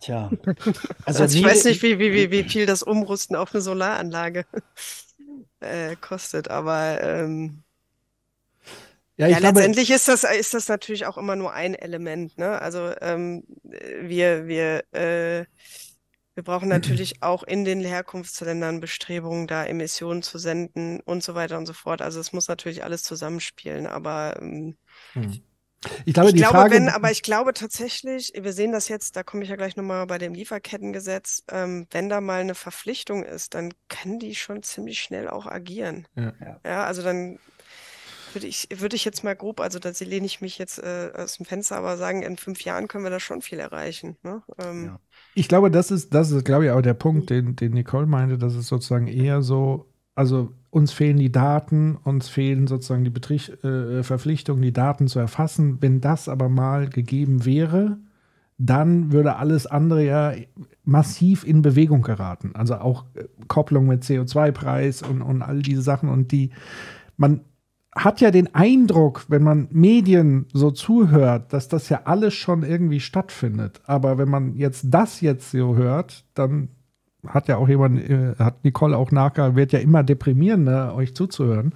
Tja, also, also ich weiß nicht, wie, wie, wie, viel das Umrüsten auf eine Solaranlage äh, kostet, aber ähm ja, ja glaube, letztendlich ist das, ist das natürlich auch immer nur ein Element. Ne? Also ähm, wir, wir, äh, wir brauchen mhm. natürlich auch in den Herkunftsländern Bestrebungen, da Emissionen zu senden und so weiter und so fort. Also es muss natürlich alles zusammenspielen, aber ähm, mhm. Ich glaube, ich glaube Frage, wenn, aber ich glaube tatsächlich, wir sehen das jetzt, da komme ich ja gleich nochmal bei dem Lieferkettengesetz, ähm, wenn da mal eine Verpflichtung ist, dann kann die schon ziemlich schnell auch agieren. Ja, ja. ja also dann würde ich, würde ich jetzt mal grob, also da lehne ich mich jetzt äh, aus dem Fenster, aber sagen, in fünf Jahren können wir da schon viel erreichen. Ne? Ähm, ja. Ich glaube, das ist, das ist, glaube ich, auch der Punkt, den, den Nicole meinte, dass es sozusagen eher so, also uns fehlen die Daten, uns fehlen sozusagen die Betrieb, äh, Verpflichtung, die Daten zu erfassen. Wenn das aber mal gegeben wäre, dann würde alles andere ja massiv in Bewegung geraten. Also auch äh, Kopplung mit CO2-Preis und, und all diese Sachen und die, man, hat ja den Eindruck, wenn man Medien so zuhört, dass das ja alles schon irgendwie stattfindet. Aber wenn man jetzt das jetzt so hört, dann hat ja auch jemand, äh, hat Nicole auch nachher, wird ja immer deprimierender, ne, euch zuzuhören.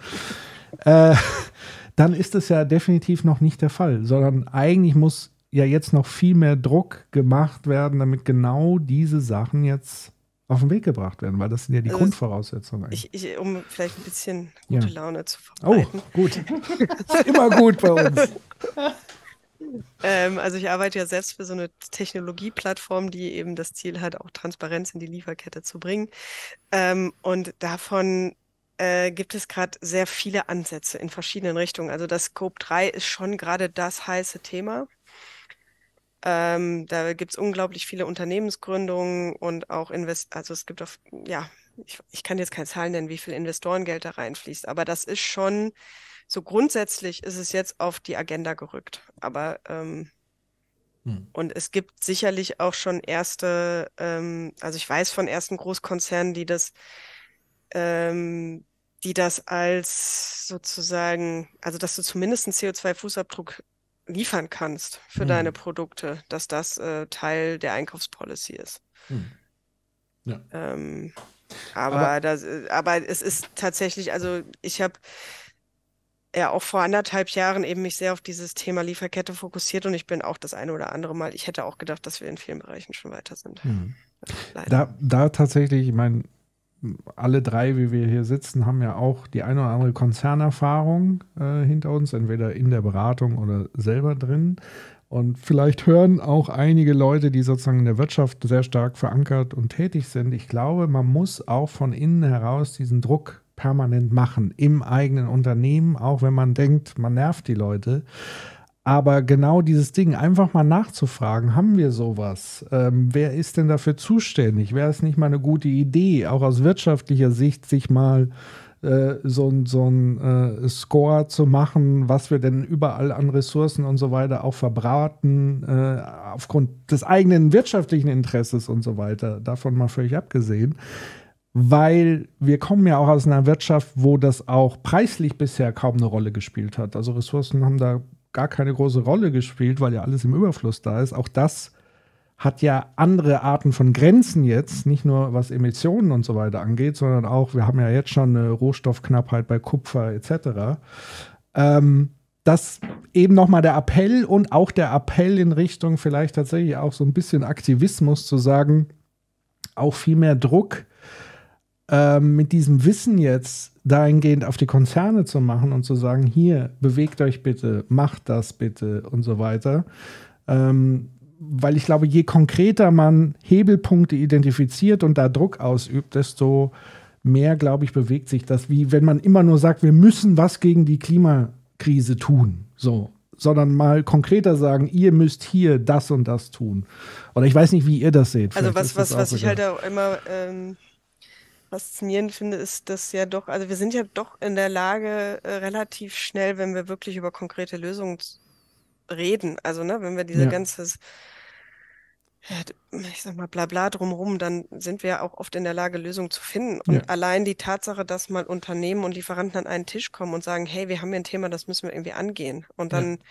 Äh, dann ist es ja definitiv noch nicht der Fall, sondern eigentlich muss ja jetzt noch viel mehr Druck gemacht werden, damit genau diese Sachen jetzt auf den Weg gebracht werden, weil das sind ja die also, Grundvoraussetzungen. Ich, ich, um vielleicht ein bisschen gute ja. Laune zu oh, verbreiten. Oh, gut. Immer gut bei uns. ähm, also ich arbeite ja selbst für so eine Technologieplattform, die eben das Ziel hat, auch Transparenz in die Lieferkette zu bringen. Ähm, und davon äh, gibt es gerade sehr viele Ansätze in verschiedenen Richtungen. Also das Scope 3 ist schon gerade das heiße Thema. Ähm, da gibt es unglaublich viele Unternehmensgründungen und auch Invest, also es gibt auch, ja, ich, ich kann jetzt keine Zahlen nennen, wie viel Investorengeld da reinfließt, aber das ist schon, so grundsätzlich ist es jetzt auf die Agenda gerückt. Aber ähm, hm. und es gibt sicherlich auch schon erste, ähm, also ich weiß von ersten Großkonzernen, die das, ähm, die das als sozusagen, also dass du zumindest einen CO2-Fußabdruck liefern kannst für hm. deine Produkte, dass das äh, Teil der Einkaufspolicy ist. Hm. Ja. Ähm, aber, aber, das, äh, aber es ist tatsächlich, also ich habe ja auch vor anderthalb Jahren eben mich sehr auf dieses Thema Lieferkette fokussiert und ich bin auch das eine oder andere Mal, ich hätte auch gedacht, dass wir in vielen Bereichen schon weiter sind. Hm. Da, da, tatsächlich, ich meine, alle drei, wie wir hier sitzen, haben ja auch die eine oder andere Konzernerfahrung äh, hinter uns, entweder in der Beratung oder selber drin. Und vielleicht hören auch einige Leute, die sozusagen in der Wirtschaft sehr stark verankert und tätig sind. Ich glaube, man muss auch von innen heraus diesen Druck permanent machen im eigenen Unternehmen, auch wenn man denkt, man nervt die Leute. Aber genau dieses Ding, einfach mal nachzufragen, haben wir sowas? Ähm, wer ist denn dafür zuständig? Wäre es nicht mal eine gute Idee, auch aus wirtschaftlicher Sicht, sich mal äh, so, so ein äh, Score zu machen, was wir denn überall an Ressourcen und so weiter auch verbraten, äh, aufgrund des eigenen wirtschaftlichen Interesses und so weiter, davon mal völlig abgesehen weil wir kommen ja auch aus einer Wirtschaft, wo das auch preislich bisher kaum eine Rolle gespielt hat. Also Ressourcen haben da gar keine große Rolle gespielt, weil ja alles im Überfluss da ist. Auch das hat ja andere Arten von Grenzen jetzt, nicht nur was Emissionen und so weiter angeht, sondern auch, wir haben ja jetzt schon eine Rohstoffknappheit bei Kupfer etc. Ähm, das eben nochmal der Appell und auch der Appell in Richtung vielleicht tatsächlich auch so ein bisschen Aktivismus zu sagen, auch viel mehr Druck ähm, mit diesem Wissen jetzt dahingehend auf die Konzerne zu machen und zu sagen, hier, bewegt euch bitte, macht das bitte und so weiter. Ähm, weil ich glaube, je konkreter man Hebelpunkte identifiziert und da Druck ausübt, desto mehr, glaube ich, bewegt sich das, wie wenn man immer nur sagt, wir müssen was gegen die Klimakrise tun. So, sondern mal konkreter sagen, ihr müsst hier das und das tun. Oder ich weiß nicht, wie ihr das seht. Also Vielleicht also was, was, was ich halt auch immer ähm, faszinierend finde, ist, dass ja doch, also wir sind ja doch in der Lage, äh, relativ schnell, wenn wir wirklich über konkrete Lösungen reden, also ne, wenn wir diese ja. ganzes ich sag mal, Blabla drumherum, dann sind wir ja auch oft in der Lage, Lösungen zu finden. Und ja. allein die Tatsache, dass mal Unternehmen und Lieferanten an einen Tisch kommen und sagen, hey, wir haben hier ein Thema, das müssen wir irgendwie angehen. Und dann ja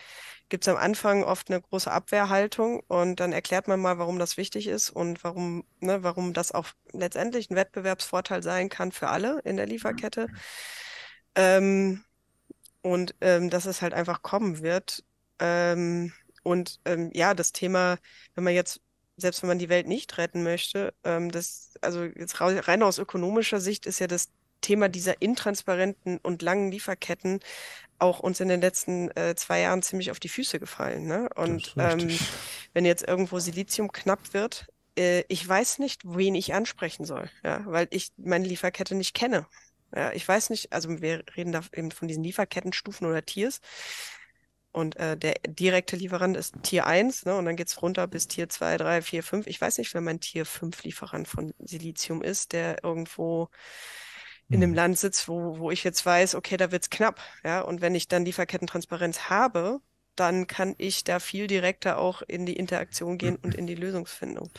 gibt es am Anfang oft eine große Abwehrhaltung und dann erklärt man mal, warum das wichtig ist und warum, ne, warum das auch letztendlich ein Wettbewerbsvorteil sein kann für alle in der mhm. Lieferkette. Ähm, und ähm, dass es halt einfach kommen wird. Ähm, und ähm, ja, das Thema, wenn man jetzt, selbst wenn man die Welt nicht retten möchte, ähm, das, also jetzt rein aus ökonomischer Sicht ist ja das Thema dieser intransparenten und langen Lieferketten auch uns in den letzten äh, zwei Jahren ziemlich auf die Füße gefallen. Ne? Und ähm, wenn jetzt irgendwo Silizium knapp wird, äh, ich weiß nicht, wen ich ansprechen soll, ja? weil ich meine Lieferkette nicht kenne. Ja, ich weiß nicht, also wir reden da eben von diesen Lieferkettenstufen oder Tiers. Und äh, der direkte Lieferant ist Tier 1, ne? Und dann geht es runter bis Tier 2, 3, 4, 5. Ich weiß nicht, wer mein Tier 5 Lieferant von Silizium ist, der irgendwo in einem mhm. Land sitzt, wo, wo ich jetzt weiß, okay, da wird es knapp. Ja, und wenn ich dann Lieferkettentransparenz habe, dann kann ich da viel direkter auch in die Interaktion gehen und in die Lösungsfindung.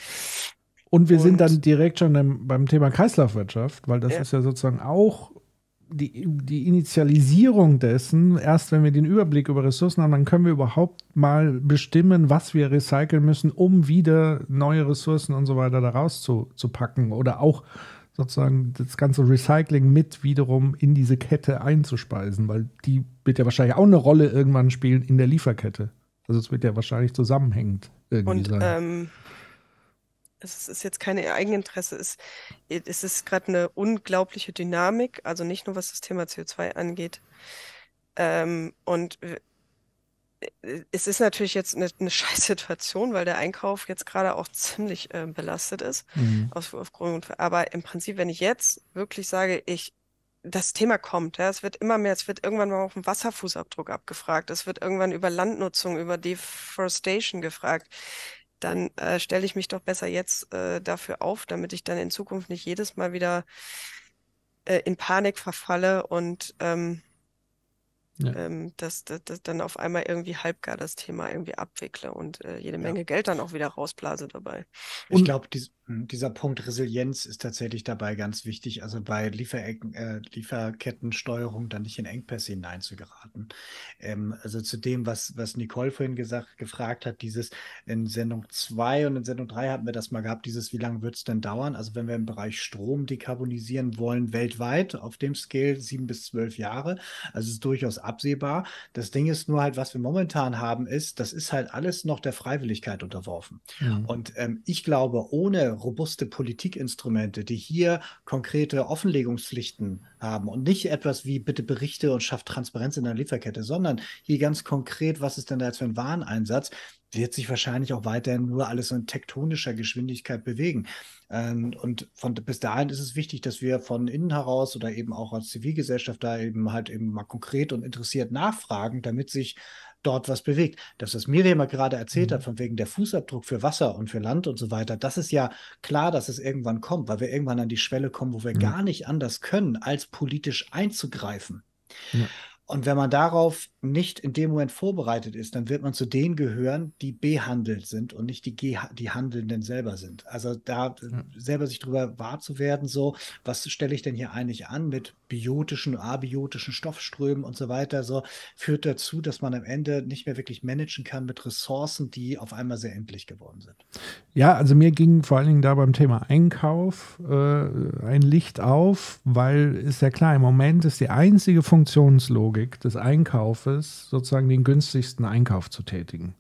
Und wir und, sind dann direkt schon im, beim Thema Kreislaufwirtschaft, weil das ja. ist ja sozusagen auch die, die Initialisierung dessen. Erst wenn wir den Überblick über Ressourcen haben, dann können wir überhaupt mal bestimmen, was wir recyceln müssen, um wieder neue Ressourcen und so weiter da rauszupacken. Oder auch sozusagen das ganze Recycling mit wiederum in diese Kette einzuspeisen, weil die wird ja wahrscheinlich auch eine Rolle irgendwann spielen in der Lieferkette. Also es wird ja wahrscheinlich zusammenhängend irgendwie Und, sein. Ähm, es ist jetzt keine Eigeninteresse, es, ist gerade eine unglaubliche Dynamik, also nicht nur was das Thema CO2 angeht. Ähm, und es ist natürlich jetzt eine, eine Scheißsituation, weil der Einkauf jetzt gerade auch ziemlich äh, belastet ist. Mhm. Auf, aufgrund, aber im Prinzip, wenn ich jetzt wirklich sage, ich das Thema kommt, ja, es wird immer mehr, es wird irgendwann mal auf den Wasserfußabdruck abgefragt, es wird irgendwann über Landnutzung, über Deforestation gefragt dann äh, stelle ich mich doch besser jetzt äh, dafür auf, damit ich dann in Zukunft nicht jedes Mal wieder äh, in Panik verfalle und ähm, ähm, dass, dass, dass dann auf einmal irgendwie halbgar das Thema irgendwie abwickle und äh, jede Menge ja. Geld dann auch wieder rausblase dabei. Ich glaube, die, hm, dieser Punkt Resilienz ist tatsächlich dabei ganz wichtig, also bei Liefer äh, Lieferkettensteuerung dann nicht in Engpässe hinein hineinzugeraten. Ähm, also zu dem, was, was Nicole vorhin gesagt, gefragt hat, dieses in Sendung 2 und in Sendung 3 hatten wir das mal gehabt, dieses wie lange wird es denn dauern? Also wenn wir im Bereich Strom dekarbonisieren wollen, weltweit auf dem Scale sieben bis zwölf Jahre, also ist durchaus absehbar. Das Ding ist nur halt, was wir momentan haben, ist, das ist halt alles noch der Freiwilligkeit unterworfen. Ja. Und ähm, ich glaube, ohne robuste Politikinstrumente, die hier konkrete Offenlegungspflichten haben und nicht etwas wie bitte berichte und schafft Transparenz in der Lieferkette, sondern hier ganz konkret, was ist denn da jetzt für ein Wareneinsatz, wird sich wahrscheinlich auch weiterhin nur alles in tektonischer Geschwindigkeit bewegen. Ähm, und von, bis dahin ist es wichtig, dass wir von innen heraus oder eben auch als Zivilgesellschaft da eben halt eben mal konkret und interessiert nachfragen, damit sich dort was bewegt. Das, was Miriam gerade erzählt mhm. hat, von wegen der Fußabdruck für Wasser und für Land und so weiter, das ist ja klar, dass es irgendwann kommt, weil wir irgendwann an die Schwelle kommen, wo wir mhm. gar nicht anders können, als politisch einzugreifen. Mhm. Und wenn man darauf nicht in dem Moment vorbereitet ist, dann wird man zu denen gehören, die behandelt sind und nicht die, die Handelnden selber sind. Also da selber sich darüber wahr zu werden, so, was stelle ich denn hier eigentlich an mit biotischen, abiotischen Stoffströmen und so weiter, so führt dazu, dass man am Ende nicht mehr wirklich managen kann mit Ressourcen, die auf einmal sehr endlich geworden sind. Ja, also mir ging vor allen Dingen da beim Thema Einkauf äh, ein Licht auf, weil ist ja klar, im Moment ist die einzige Funktionslogik des Einkaufes sozusagen den günstigsten Einkauf zu tätigen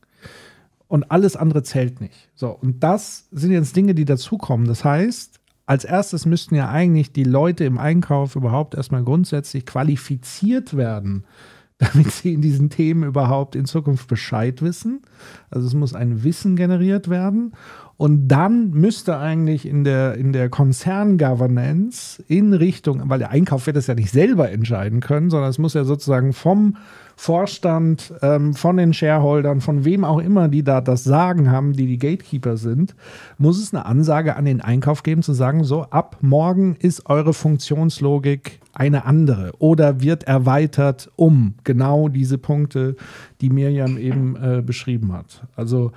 und alles andere zählt nicht. So, und das sind jetzt Dinge, die dazukommen. Das heißt, als erstes müssten ja eigentlich die Leute im Einkauf überhaupt erstmal grundsätzlich qualifiziert werden, damit sie in diesen Themen überhaupt in Zukunft Bescheid wissen. Also es muss ein Wissen generiert werden. Und dann müsste eigentlich in der, in der Konzerngovernance in Richtung, weil der Einkauf wird das ja nicht selber entscheiden können, sondern es muss ja sozusagen vom Vorstand, ähm, von den Shareholdern, von wem auch immer, die da das Sagen haben, die die Gatekeeper sind, muss es eine Ansage an den Einkauf geben, zu sagen, so ab morgen ist eure Funktionslogik eine andere oder wird erweitert um genau diese Punkte, die Mirjam eben äh, beschrieben hat. Also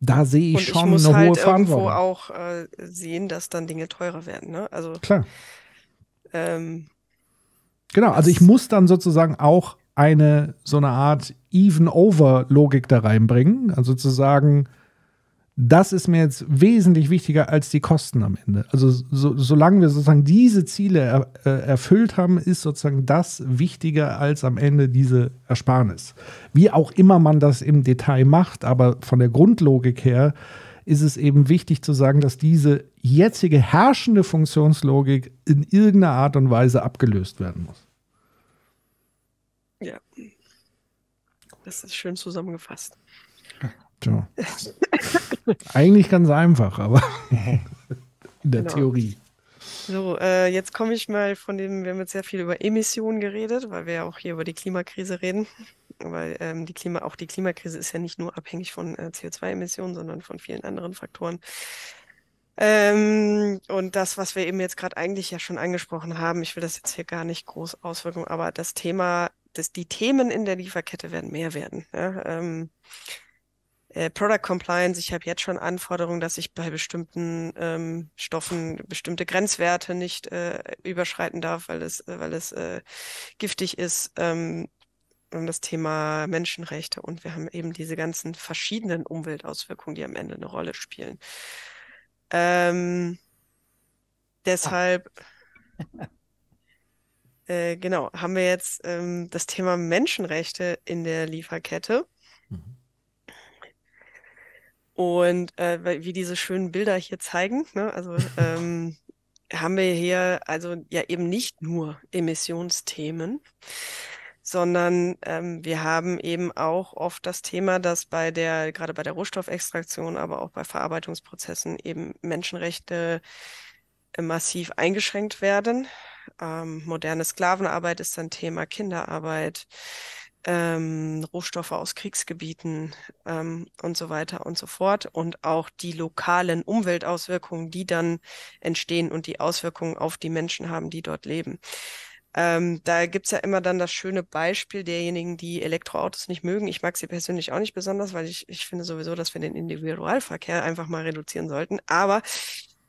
da sehe ich und schon ich muss eine halt hohe Verantwortung. Irgendwo auch äh, sehen, dass dann Dinge teurer werden. Ne? Also klar. Ähm, genau, also ich muss dann sozusagen auch eine so eine Art Even-Over-Logik da reinbringen, also sozusagen, sagen, das ist mir jetzt wesentlich wichtiger als die Kosten am Ende. Also so, solange wir sozusagen diese Ziele er, äh, erfüllt haben, ist sozusagen das wichtiger als am Ende diese Ersparnis. Wie auch immer man das im Detail macht, aber von der Grundlogik her ist es eben wichtig zu sagen, dass diese jetzige herrschende Funktionslogik in irgendeiner Art und Weise abgelöst werden muss. Ja, das ist schön zusammengefasst. Tja. Eigentlich ganz einfach, aber in der genau. Theorie. So, äh, jetzt komme ich mal von dem, wir haben jetzt sehr viel über Emissionen geredet, weil wir ja auch hier über die Klimakrise reden. Weil ähm, die Klima, auch die Klimakrise ist ja nicht nur abhängig von äh, CO2-Emissionen, sondern von vielen anderen Faktoren. Ähm, und das, was wir eben jetzt gerade eigentlich ja schon angesprochen haben, ich will das jetzt hier gar nicht groß auswirken, aber das Thema, dass die Themen in der Lieferkette werden mehr werden. Ja? Ähm, äh, Product Compliance, ich habe jetzt schon Anforderungen, dass ich bei bestimmten ähm, Stoffen bestimmte Grenzwerte nicht äh, überschreiten darf, weil es, äh, weil es äh, giftig ist. Ähm, um das Thema Menschenrechte und wir haben eben diese ganzen verschiedenen Umweltauswirkungen, die am Ende eine Rolle spielen. Ähm, deshalb, ah. äh, genau, haben wir jetzt ähm, das Thema Menschenrechte in der Lieferkette. Mhm. Und äh, wie diese schönen Bilder hier zeigen, ne? also ähm, haben wir hier also ja eben nicht nur Emissionsthemen, sondern ähm, wir haben eben auch oft das Thema, dass bei der, gerade bei der Rohstoffextraktion, aber auch bei Verarbeitungsprozessen eben Menschenrechte äh, massiv eingeschränkt werden. Ähm, moderne Sklavenarbeit ist ein Thema, Kinderarbeit, ähm, Rohstoffe aus Kriegsgebieten ähm, und so weiter und so fort und auch die lokalen Umweltauswirkungen, die dann entstehen und die Auswirkungen auf die Menschen haben, die dort leben. Ähm, da gibt's ja immer dann das schöne Beispiel derjenigen, die Elektroautos nicht mögen. Ich mag sie persönlich auch nicht besonders, weil ich, ich finde sowieso, dass wir den Individualverkehr einfach mal reduzieren sollten. Aber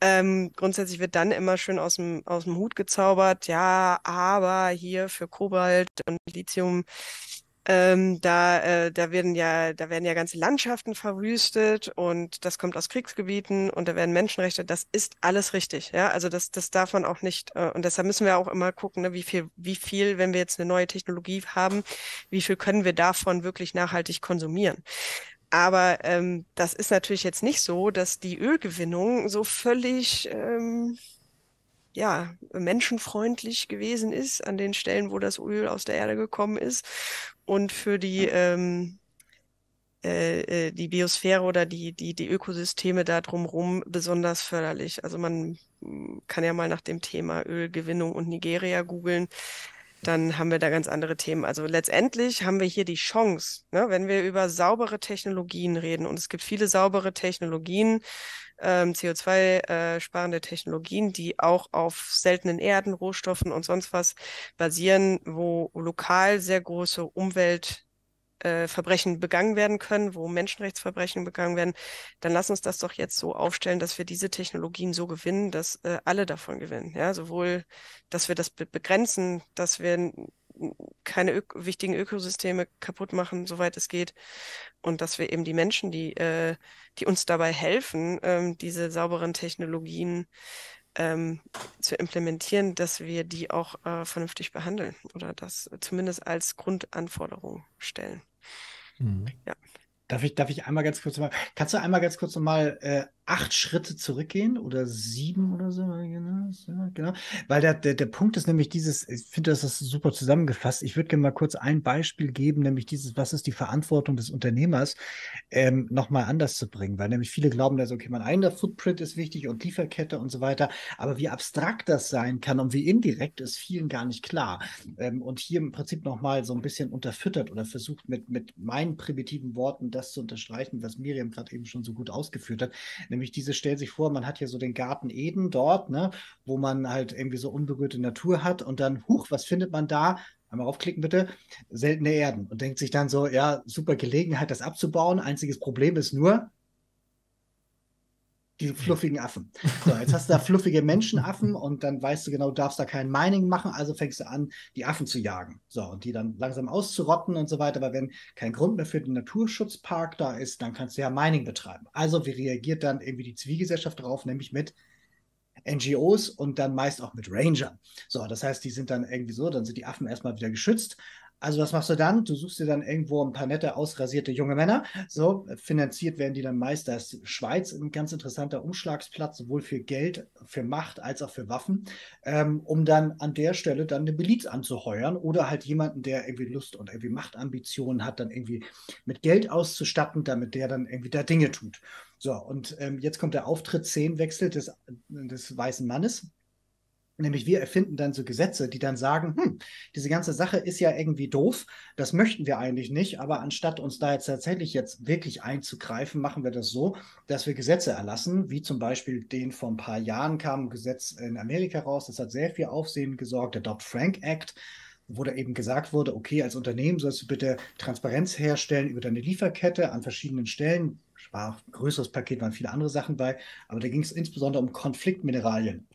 ähm, grundsätzlich wird dann immer schön aus dem, aus dem Hut gezaubert, ja, aber hier für Kobalt und Lithium ähm, da, äh, da, werden ja, da werden ja ganze Landschaften verwüstet und das kommt aus Kriegsgebieten und da werden Menschenrechte, das ist alles richtig. Ja? Also das, das darf man auch nicht, äh, und deshalb müssen wir auch immer gucken, ne, wie viel, wie viel, wenn wir jetzt eine neue Technologie haben, wie viel können wir davon wirklich nachhaltig konsumieren. Aber ähm, das ist natürlich jetzt nicht so, dass die Ölgewinnung so völlig ähm, ja, menschenfreundlich gewesen ist an den Stellen, wo das Öl aus der Erde gekommen ist und für die, ähm, äh, äh, die Biosphäre oder die, die, die Ökosysteme da drumherum besonders förderlich. Also man mm, kann ja mal nach dem Thema Ölgewinnung und Nigeria googeln dann haben wir da ganz andere Themen. Also letztendlich haben wir hier die Chance, ne? wenn wir über saubere Technologien reden. Und es gibt viele saubere Technologien, ähm, CO2-sparende äh, Technologien, die auch auf seltenen Erden, Rohstoffen und sonst was basieren, wo lokal sehr große Umwelt äh, Verbrechen begangen werden können, wo Menschenrechtsverbrechen begangen werden, dann lass uns das doch jetzt so aufstellen, dass wir diese Technologien so gewinnen, dass äh, alle davon gewinnen. Ja, sowohl, dass wir das be begrenzen, dass wir keine Ö wichtigen Ökosysteme kaputt machen, soweit es geht. Und dass wir eben die Menschen, die, äh, die uns dabei helfen, ähm, diese sauberen Technologien ähm, zu implementieren, dass wir die auch äh, vernünftig behandeln oder das zumindest als Grundanforderung stellen. Mhm. Ja. Darf ich, darf ich einmal ganz kurz mal, kannst du einmal ganz kurz nochmal äh, acht Schritte zurückgehen oder sieben oder so. Genau ja, genau. Weil der, der, der Punkt ist nämlich dieses, ich finde, das ist super zusammengefasst. Ich würde gerne mal kurz ein Beispiel geben, nämlich dieses, was ist die Verantwortung des Unternehmers, ähm, nochmal anders zu bringen. Weil nämlich viele glauben, also, okay, mein eigener Footprint ist wichtig und Lieferkette und so weiter. Aber wie abstrakt das sein kann und wie indirekt ist vielen gar nicht klar. Ähm, und hier im Prinzip nochmal so ein bisschen unterfüttert oder versucht mit, mit meinen primitiven Worten das zu unterstreichen, was Miriam gerade eben schon so gut ausgeführt hat. Nämlich Nämlich diese, stellt sich vor, man hat hier so den Garten Eden dort, ne, wo man halt irgendwie so unberührte Natur hat und dann, huch, was findet man da? Einmal aufklicken bitte. Seltene Erden. Und denkt sich dann so, ja, super Gelegenheit, das abzubauen. Einziges Problem ist nur, die fluffigen Affen. So, jetzt hast du da fluffige Menschenaffen und dann weißt du genau, darfst da kein Mining machen, also fängst du an, die Affen zu jagen. So, und die dann langsam auszurotten und so weiter. Aber wenn kein Grund mehr für den Naturschutzpark da ist, dann kannst du ja Mining betreiben. Also, wie reagiert dann irgendwie die Zivilgesellschaft darauf, nämlich mit NGOs und dann meist auch mit Rangern. So, das heißt, die sind dann irgendwie so, dann sind die Affen erstmal wieder geschützt also was machst du dann? Du suchst dir dann irgendwo ein paar nette, ausrasierte junge Männer. So, finanziert werden die dann meist. Da ist Schweiz ein ganz interessanter Umschlagsplatz, sowohl für Geld, für Macht als auch für Waffen, ähm, um dann an der Stelle dann eine Miliz anzuheuern oder halt jemanden, der irgendwie Lust und irgendwie Machtambitionen hat, dann irgendwie mit Geld auszustatten, damit der dann irgendwie da Dinge tut. So, und ähm, jetzt kommt der Auftritt, Szenenwechsel des, des weißen Mannes Nämlich wir erfinden dann so Gesetze, die dann sagen, hm, diese ganze Sache ist ja irgendwie doof, das möchten wir eigentlich nicht, aber anstatt uns da jetzt tatsächlich jetzt wirklich einzugreifen, machen wir das so, dass wir Gesetze erlassen, wie zum Beispiel den vor ein paar Jahren kam ein Gesetz in Amerika raus, das hat sehr viel Aufsehen gesorgt, der Dodd-Frank Act, wo da eben gesagt wurde, okay, als Unternehmen sollst du bitte Transparenz herstellen über deine Lieferkette an verschiedenen Stellen. War ein größeres Paket, waren viele andere Sachen bei, aber da ging es insbesondere um Konfliktmineralien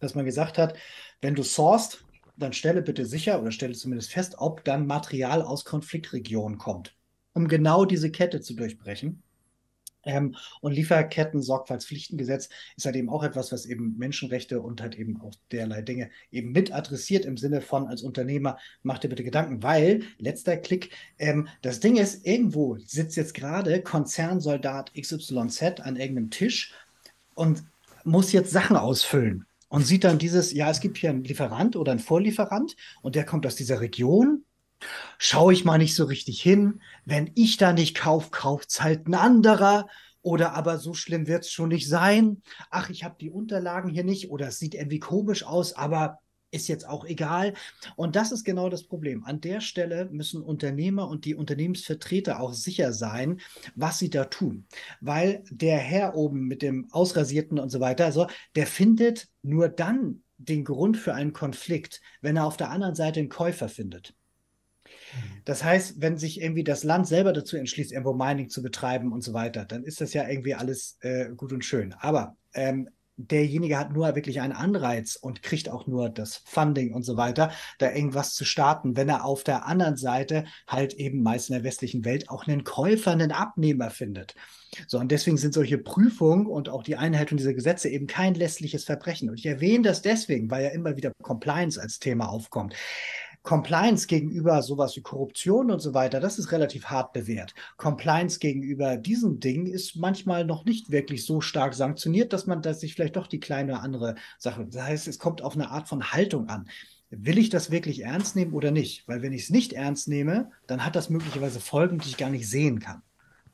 dass man gesagt hat, wenn du sourcest, dann stelle bitte sicher oder stelle zumindest fest, ob dann Material aus Konfliktregionen kommt, um genau diese Kette zu durchbrechen. Ähm, und Lieferketten-Sorgfaltspflichtengesetz ist halt eben auch etwas, was eben Menschenrechte und halt eben auch derlei Dinge eben mit adressiert im Sinne von als Unternehmer, mach dir bitte Gedanken, weil, letzter Klick, ähm, das Ding ist, irgendwo sitzt jetzt gerade Konzernsoldat XYZ an irgendeinem Tisch und muss jetzt Sachen ausfüllen und sieht dann dieses, ja, es gibt hier einen Lieferant oder einen Vorlieferant und der kommt aus dieser Region. Schaue ich mal nicht so richtig hin. Wenn ich da nicht kaufe, kauft es halt ein anderer. Oder aber so schlimm wird es schon nicht sein. Ach, ich habe die Unterlagen hier nicht. Oder es sieht irgendwie komisch aus, aber ist jetzt auch egal. Und das ist genau das Problem. An der Stelle müssen Unternehmer und die Unternehmensvertreter auch sicher sein, was sie da tun. Weil der Herr oben mit dem Ausrasierten und so weiter, also, der findet nur dann den Grund für einen Konflikt, wenn er auf der anderen Seite einen Käufer findet. Mhm. Das heißt, wenn sich irgendwie das Land selber dazu entschließt, irgendwo Mining zu betreiben und so weiter, dann ist das ja irgendwie alles äh, gut und schön. Aber ähm, derjenige hat nur wirklich einen Anreiz und kriegt auch nur das Funding und so weiter, da irgendwas zu starten, wenn er auf der anderen Seite halt eben meist in der westlichen Welt auch einen Käufer, einen Abnehmer findet. So, und deswegen sind solche Prüfungen und auch die Einhaltung dieser Gesetze eben kein lässliches Verbrechen. Und ich erwähne das deswegen, weil ja immer wieder Compliance als Thema aufkommt. Compliance gegenüber sowas wie Korruption und so weiter, das ist relativ hart bewährt. Compliance gegenüber diesen Dingen ist manchmal noch nicht wirklich so stark sanktioniert, dass man dass sich vielleicht doch die kleine andere Sache. Das heißt, es kommt auf eine Art von Haltung an. Will ich das wirklich ernst nehmen oder nicht? Weil wenn ich es nicht ernst nehme, dann hat das möglicherweise Folgen, die ich gar nicht sehen kann.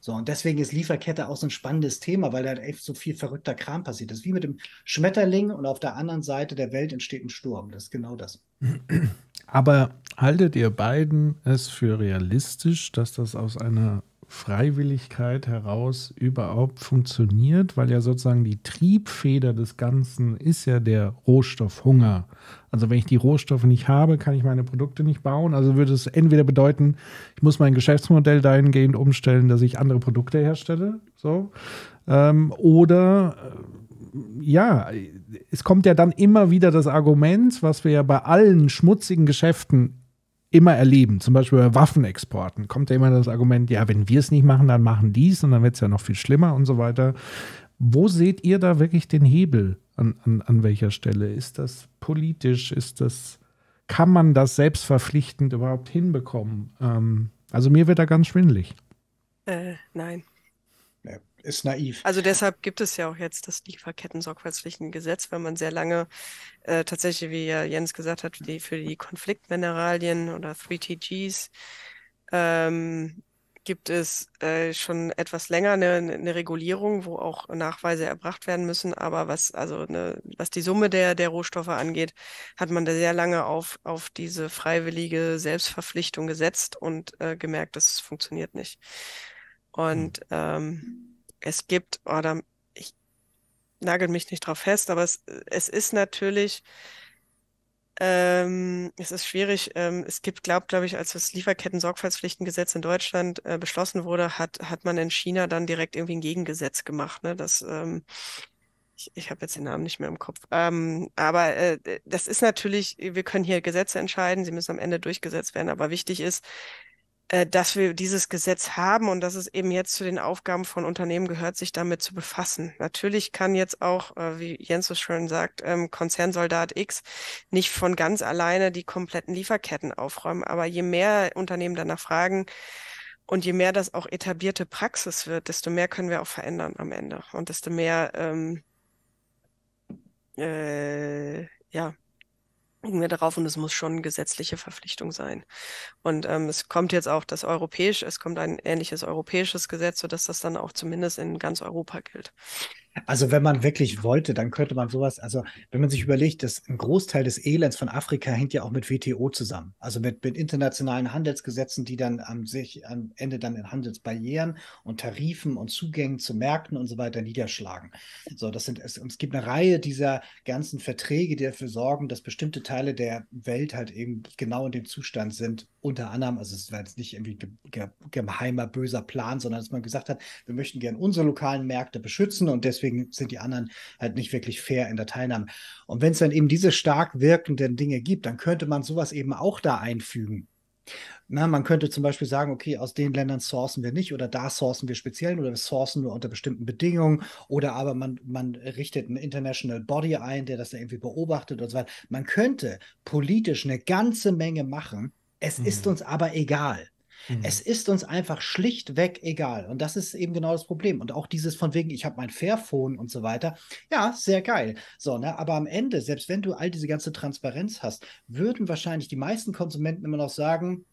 So, und deswegen ist Lieferkette auch so ein spannendes Thema, weil da halt echt so viel verrückter Kram passiert. Das ist wie mit dem Schmetterling und auf der anderen Seite der Welt entsteht ein Sturm. Das ist genau das. Aber haltet ihr beiden es für realistisch, dass das aus einer Freiwilligkeit heraus überhaupt funktioniert, weil ja sozusagen die Triebfeder des Ganzen ist ja der Rohstoffhunger. Also wenn ich die Rohstoffe nicht habe, kann ich meine Produkte nicht bauen. Also würde es entweder bedeuten, ich muss mein Geschäftsmodell dahingehend umstellen, dass ich andere Produkte herstelle, so, ähm, oder äh, ja, es kommt ja dann immer wieder das Argument, was wir ja bei allen schmutzigen Geschäften immer erleben. Zum Beispiel bei Waffenexporten kommt ja immer das Argument, ja, wenn wir es nicht machen, dann machen die es und dann wird es ja noch viel schlimmer und so weiter. Wo seht ihr da wirklich den Hebel? An, an, an welcher Stelle? Ist das politisch? Ist das, kann man das selbstverpflichtend überhaupt hinbekommen? Ähm, also mir wird da ganz schwindelig. Äh, nein ist naiv. Also deshalb gibt es ja auch jetzt das Lieferketten-Sorgfaltspflichtengesetz, weil man sehr lange äh, tatsächlich, wie ja Jens gesagt hat, die, für die Konfliktmineralien oder 3TGs ähm, gibt es äh, schon etwas länger eine, eine, Regulierung, wo auch Nachweise erbracht werden müssen. Aber was also eine, was die Summe der, der Rohstoffe angeht, hat man da sehr lange auf, auf diese freiwillige Selbstverpflichtung gesetzt und äh, gemerkt, das funktioniert nicht. Und hm. ähm, es gibt, oder oh, ich nagel mich nicht drauf fest, aber es, es ist natürlich, ähm, es ist schwierig. Ähm, es gibt, glaube glaub ich, als das Lieferketten-Sorgfaltspflichtengesetz in Deutschland äh, beschlossen wurde, hat, hat man in China dann direkt irgendwie ein Gegengesetz gemacht. Ne? Das, ähm, ich, ich habe jetzt den Namen nicht mehr im Kopf. Ähm, aber äh, das ist natürlich, wir können hier Gesetze entscheiden, sie müssen am Ende durchgesetzt werden. Aber wichtig ist, äh, dass wir dieses Gesetz haben und dass es eben jetzt zu den Aufgaben von Unternehmen gehört, sich damit zu befassen. Natürlich kann jetzt auch, äh, wie Jens so schön sagt, ähm, Konzernsoldat X nicht von ganz alleine die kompletten Lieferketten aufräumen. Aber je mehr Unternehmen danach fragen und je mehr das auch etablierte Praxis wird, desto mehr können wir auch verändern am Ende und desto mehr, ähm, äh, ja, mehr darauf und es muss schon gesetzliche Verpflichtung sein. Und ähm, es kommt jetzt auch das europäische, es kommt ein ähnliches europäisches Gesetz, sodass das dann auch zumindest in ganz Europa gilt. Also wenn man wirklich wollte, dann könnte man sowas, also wenn man sich überlegt, dass ein Großteil des Elends von Afrika hängt ja auch mit WTO zusammen, also mit, mit internationalen Handelsgesetzen, die dann am, sich, am Ende dann in Handelsbarrieren und Tarifen und Zugängen zu Märkten und so weiter niederschlagen. So, das sind, es, es gibt eine Reihe dieser ganzen Verträge, die dafür sorgen, dass bestimmte Teile der Welt halt eben genau in dem Zustand sind, unter anderem, also es war jetzt nicht irgendwie ge ge geheimer, böser Plan, sondern dass man gesagt hat, wir möchten gerne unsere lokalen Märkte beschützen und deswegen deswegen sind die anderen halt nicht wirklich fair in der Teilnahme. Und wenn es dann eben diese stark wirkenden Dinge gibt, dann könnte man sowas eben auch da einfügen. Na, man könnte zum Beispiel sagen, okay, aus den Ländern sourcen wir nicht oder da sourcen wir speziell oder wir sourcen nur unter bestimmten Bedingungen oder aber man, man richtet einen International Body ein, der das da irgendwie beobachtet und so weiter. Man könnte politisch eine ganze Menge machen, es mhm. ist uns aber egal. Mhm. Es ist uns einfach schlichtweg egal. Und das ist eben genau das Problem. Und auch dieses von wegen, ich habe mein Fairphone und so weiter. Ja, sehr geil. So, ne? Aber am Ende, selbst wenn du all diese ganze Transparenz hast, würden wahrscheinlich die meisten Konsumenten immer noch sagen,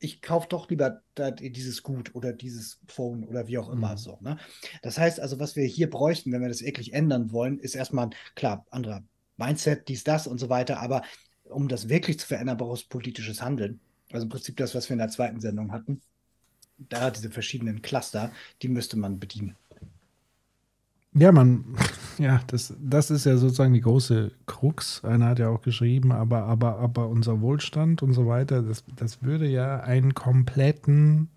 ich kaufe doch lieber dieses Gut oder dieses Phone oder wie auch immer mhm. so. Ne? Das heißt also, was wir hier bräuchten, wenn wir das wirklich ändern wollen, ist erstmal, klar, anderer Mindset, dies, das und so weiter, aber um das wirklich zu verändern, brauchst politisches Handeln. Also im Prinzip das, was wir in der zweiten Sendung hatten. Da diese verschiedenen Cluster, die müsste man bedienen. Ja, man, ja, das, das ist ja sozusagen die große Krux. Einer hat ja auch geschrieben, aber, aber, aber unser Wohlstand und so weiter, das, das würde ja einen kompletten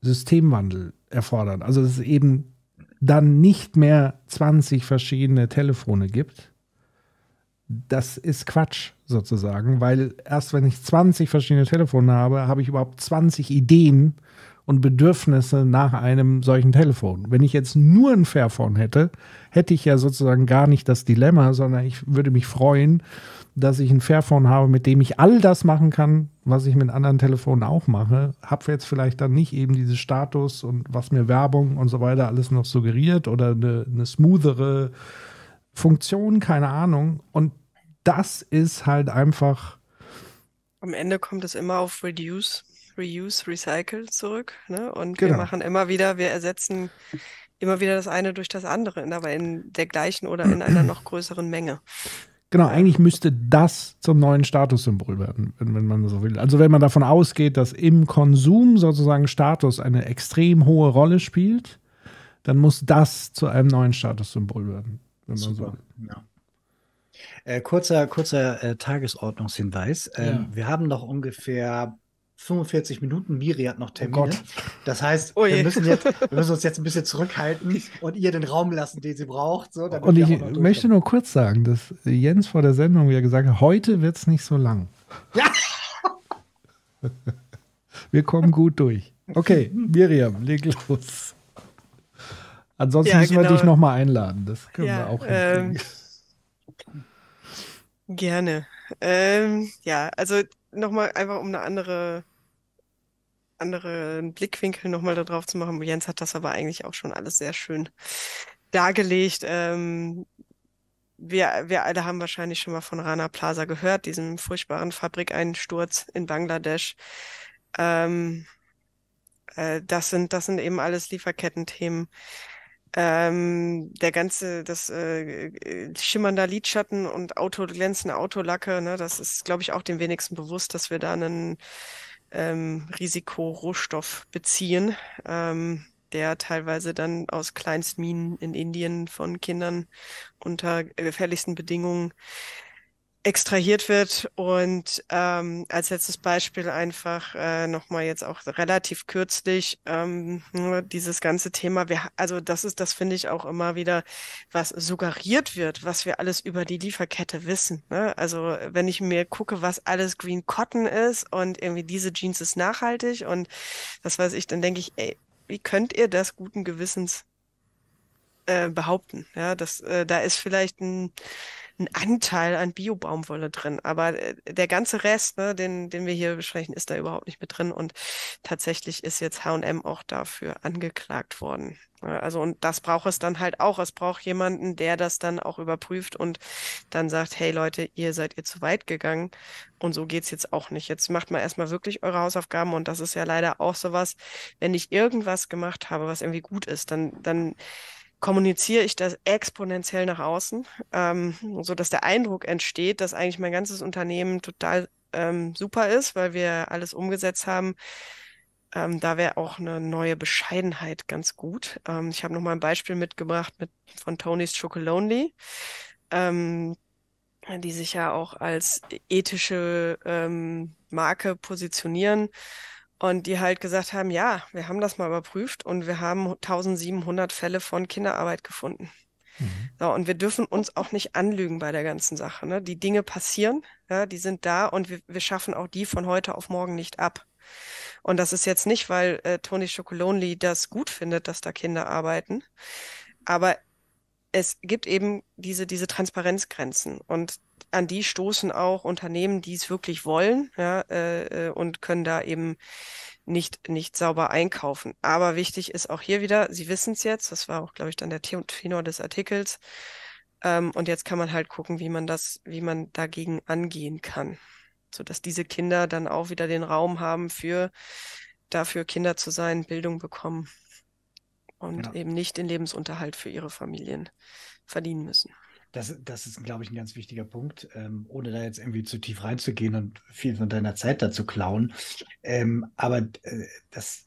Systemwandel erfordern. Also, dass es eben dann nicht mehr 20 verschiedene Telefone gibt, das ist Quatsch sozusagen, weil erst wenn ich 20 verschiedene Telefone habe, habe ich überhaupt 20 Ideen und Bedürfnisse nach einem solchen Telefon. Wenn ich jetzt nur ein Fairphone hätte, hätte ich ja sozusagen gar nicht das Dilemma, sondern ich würde mich freuen, dass ich ein Fairphone habe, mit dem ich all das machen kann, was ich mit anderen Telefonen auch mache. Habe jetzt vielleicht dann nicht eben diesen Status und was mir Werbung und so weiter alles noch suggeriert oder eine, eine smoothere Funktion, keine Ahnung. Und das ist halt einfach. Am Ende kommt es immer auf Reduce, Reuse, Recycle zurück. Ne? Und genau. wir machen immer wieder, wir ersetzen immer wieder das eine durch das andere, aber in der gleichen oder in einer noch größeren Menge. Genau, eigentlich müsste das zum neuen Statussymbol werden, wenn, wenn, man so will. Also wenn man davon ausgeht, dass im Konsum sozusagen Status eine extrem hohe Rolle spielt, dann muss das zu einem neuen Statussymbol werden. Wenn Super. man so will. Ja. Äh, kurzer kurzer äh, Tagesordnungshinweis. Ähm, ja. Wir haben noch ungefähr 45 Minuten. Miri hat noch oh Termine. Oh das heißt, oh wir, müssen jetzt, wir müssen uns jetzt ein bisschen zurückhalten und ihr den Raum lassen, den sie braucht. So, und ich möchte nur kurz sagen, dass Jens vor der Sendung ja gesagt hat, heute wird es nicht so lang. Ja. wir kommen gut durch. Okay, Miriam, leg los. Ansonsten ja, müssen genau. wir dich nochmal einladen. Das können ja, wir auch hinkriegen. Ähm, Gerne. Ähm, ja, also nochmal einfach um eine andere anderen Blickwinkel nochmal darauf zu machen. Jens hat das aber eigentlich auch schon alles sehr schön dargelegt. Ähm, wir, wir alle haben wahrscheinlich schon mal von Rana Plaza gehört, diesem furchtbaren Fabrikeinsturz in Bangladesch. Ähm, äh, das, sind, das sind eben alles Lieferkettenthemen. Ähm, der ganze, das äh, schimmernder Lidschatten und Auto, glänzende Autolacke, ne, das ist, glaube ich, auch dem wenigsten bewusst, dass wir da einen ähm, Risiko-Rohstoff beziehen, ähm, der teilweise dann aus Kleinstminen in Indien von Kindern unter gefährlichsten Bedingungen extrahiert wird. Und ähm, als letztes Beispiel einfach äh, nochmal jetzt auch relativ kürzlich ähm, dieses ganze Thema, wir, also das ist, das finde ich auch immer wieder, was suggeriert wird, was wir alles über die Lieferkette wissen. Ne? Also wenn ich mir gucke, was alles Green Cotton ist und irgendwie diese Jeans ist nachhaltig und das weiß ich, dann denke ich, ey, wie könnt ihr das guten Gewissens äh, behaupten? Ja, das, äh, da ist vielleicht ein ein Anteil an bio drin. Aber äh, der ganze Rest, ne, den, den wir hier besprechen, ist da überhaupt nicht mit drin. Und tatsächlich ist jetzt HM auch dafür angeklagt worden. Also, und das braucht es dann halt auch. Es braucht jemanden, der das dann auch überprüft und dann sagt, hey Leute, ihr seid ihr zu weit gegangen. Und so geht's jetzt auch nicht. Jetzt macht mal erstmal wirklich eure Hausaufgaben. Und das ist ja leider auch sowas, wenn ich irgendwas gemacht habe, was irgendwie gut ist, dann, dann kommuniziere ich das exponentiell nach außen, ähm, dass der Eindruck entsteht, dass eigentlich mein ganzes Unternehmen total ähm, super ist, weil wir alles umgesetzt haben. Ähm, da wäre auch eine neue Bescheidenheit ganz gut. Ähm, ich habe noch mal ein Beispiel mitgebracht mit, von Tony's Chocolonely, ähm, die sich ja auch als ethische ähm, Marke positionieren und die halt gesagt haben, ja, wir haben das mal überprüft und wir haben 1700 Fälle von Kinderarbeit gefunden. Mhm. So, und wir dürfen uns auch nicht anlügen bei der ganzen Sache. Ne? Die Dinge passieren, ja, die sind da und wir, wir schaffen auch die von heute auf morgen nicht ab. Und das ist jetzt nicht, weil äh, Tony Schokolonely das gut findet, dass da Kinder arbeiten. Aber es gibt eben diese, diese Transparenzgrenzen. Und an die stoßen auch Unternehmen, die es wirklich wollen, ja, äh, äh, und können da eben nicht, nicht sauber einkaufen. Aber wichtig ist auch hier wieder, Sie wissen es jetzt, das war auch, glaube ich, dann der Tenor des Artikels. Ähm, und jetzt kann man halt gucken, wie man das, wie man dagegen angehen kann. Sodass diese Kinder dann auch wieder den Raum haben für dafür Kinder zu sein, Bildung bekommen und ja. eben nicht den Lebensunterhalt für ihre Familien verdienen müssen. Das, das ist, glaube ich, ein ganz wichtiger Punkt, ähm, ohne da jetzt irgendwie zu tief reinzugehen und viel von deiner Zeit dazu klauen. Ähm, aber äh, das,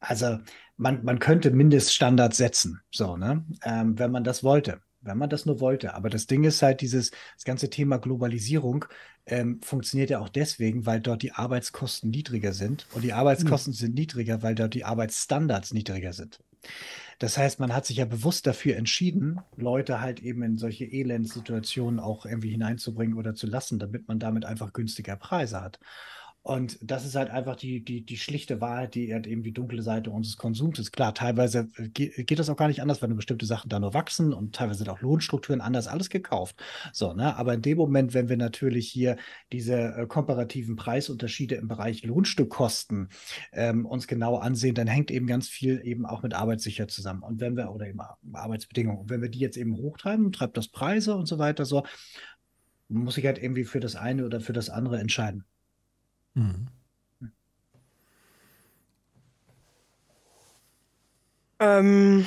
also man, man könnte Mindeststandards setzen, so, ne? Ähm, wenn man das wollte, wenn man das nur wollte. Aber das Ding ist halt, dieses das ganze Thema Globalisierung ähm, funktioniert ja auch deswegen, weil dort die Arbeitskosten niedriger sind. Und die hm. Arbeitskosten hm. sind niedriger, weil dort die Arbeitsstandards niedriger sind. Das heißt, man hat sich ja bewusst dafür entschieden, Leute halt eben in solche Elendssituationen auch irgendwie hineinzubringen oder zu lassen, damit man damit einfach günstiger Preise hat. Und das ist halt einfach die, die, die schlichte Wahrheit, die halt eben die dunkle Seite unseres Konsums ist. Klar, teilweise äh, geht das auch gar nicht anders, weil bestimmte Sachen da nur wachsen und teilweise sind auch Lohnstrukturen anders, alles gekauft. So, ne? Aber in dem Moment, wenn wir natürlich hier diese äh, komparativen Preisunterschiede im Bereich Lohnstückkosten ähm, uns genau ansehen, dann hängt eben ganz viel eben auch mit Arbeitssicherheit zusammen. Und wenn wir, oder eben Arbeitsbedingungen, und wenn wir die jetzt eben hochtreiben, treibt das Preise und so weiter, so, muss ich halt irgendwie für das eine oder für das andere entscheiden. Mhm. Ähm,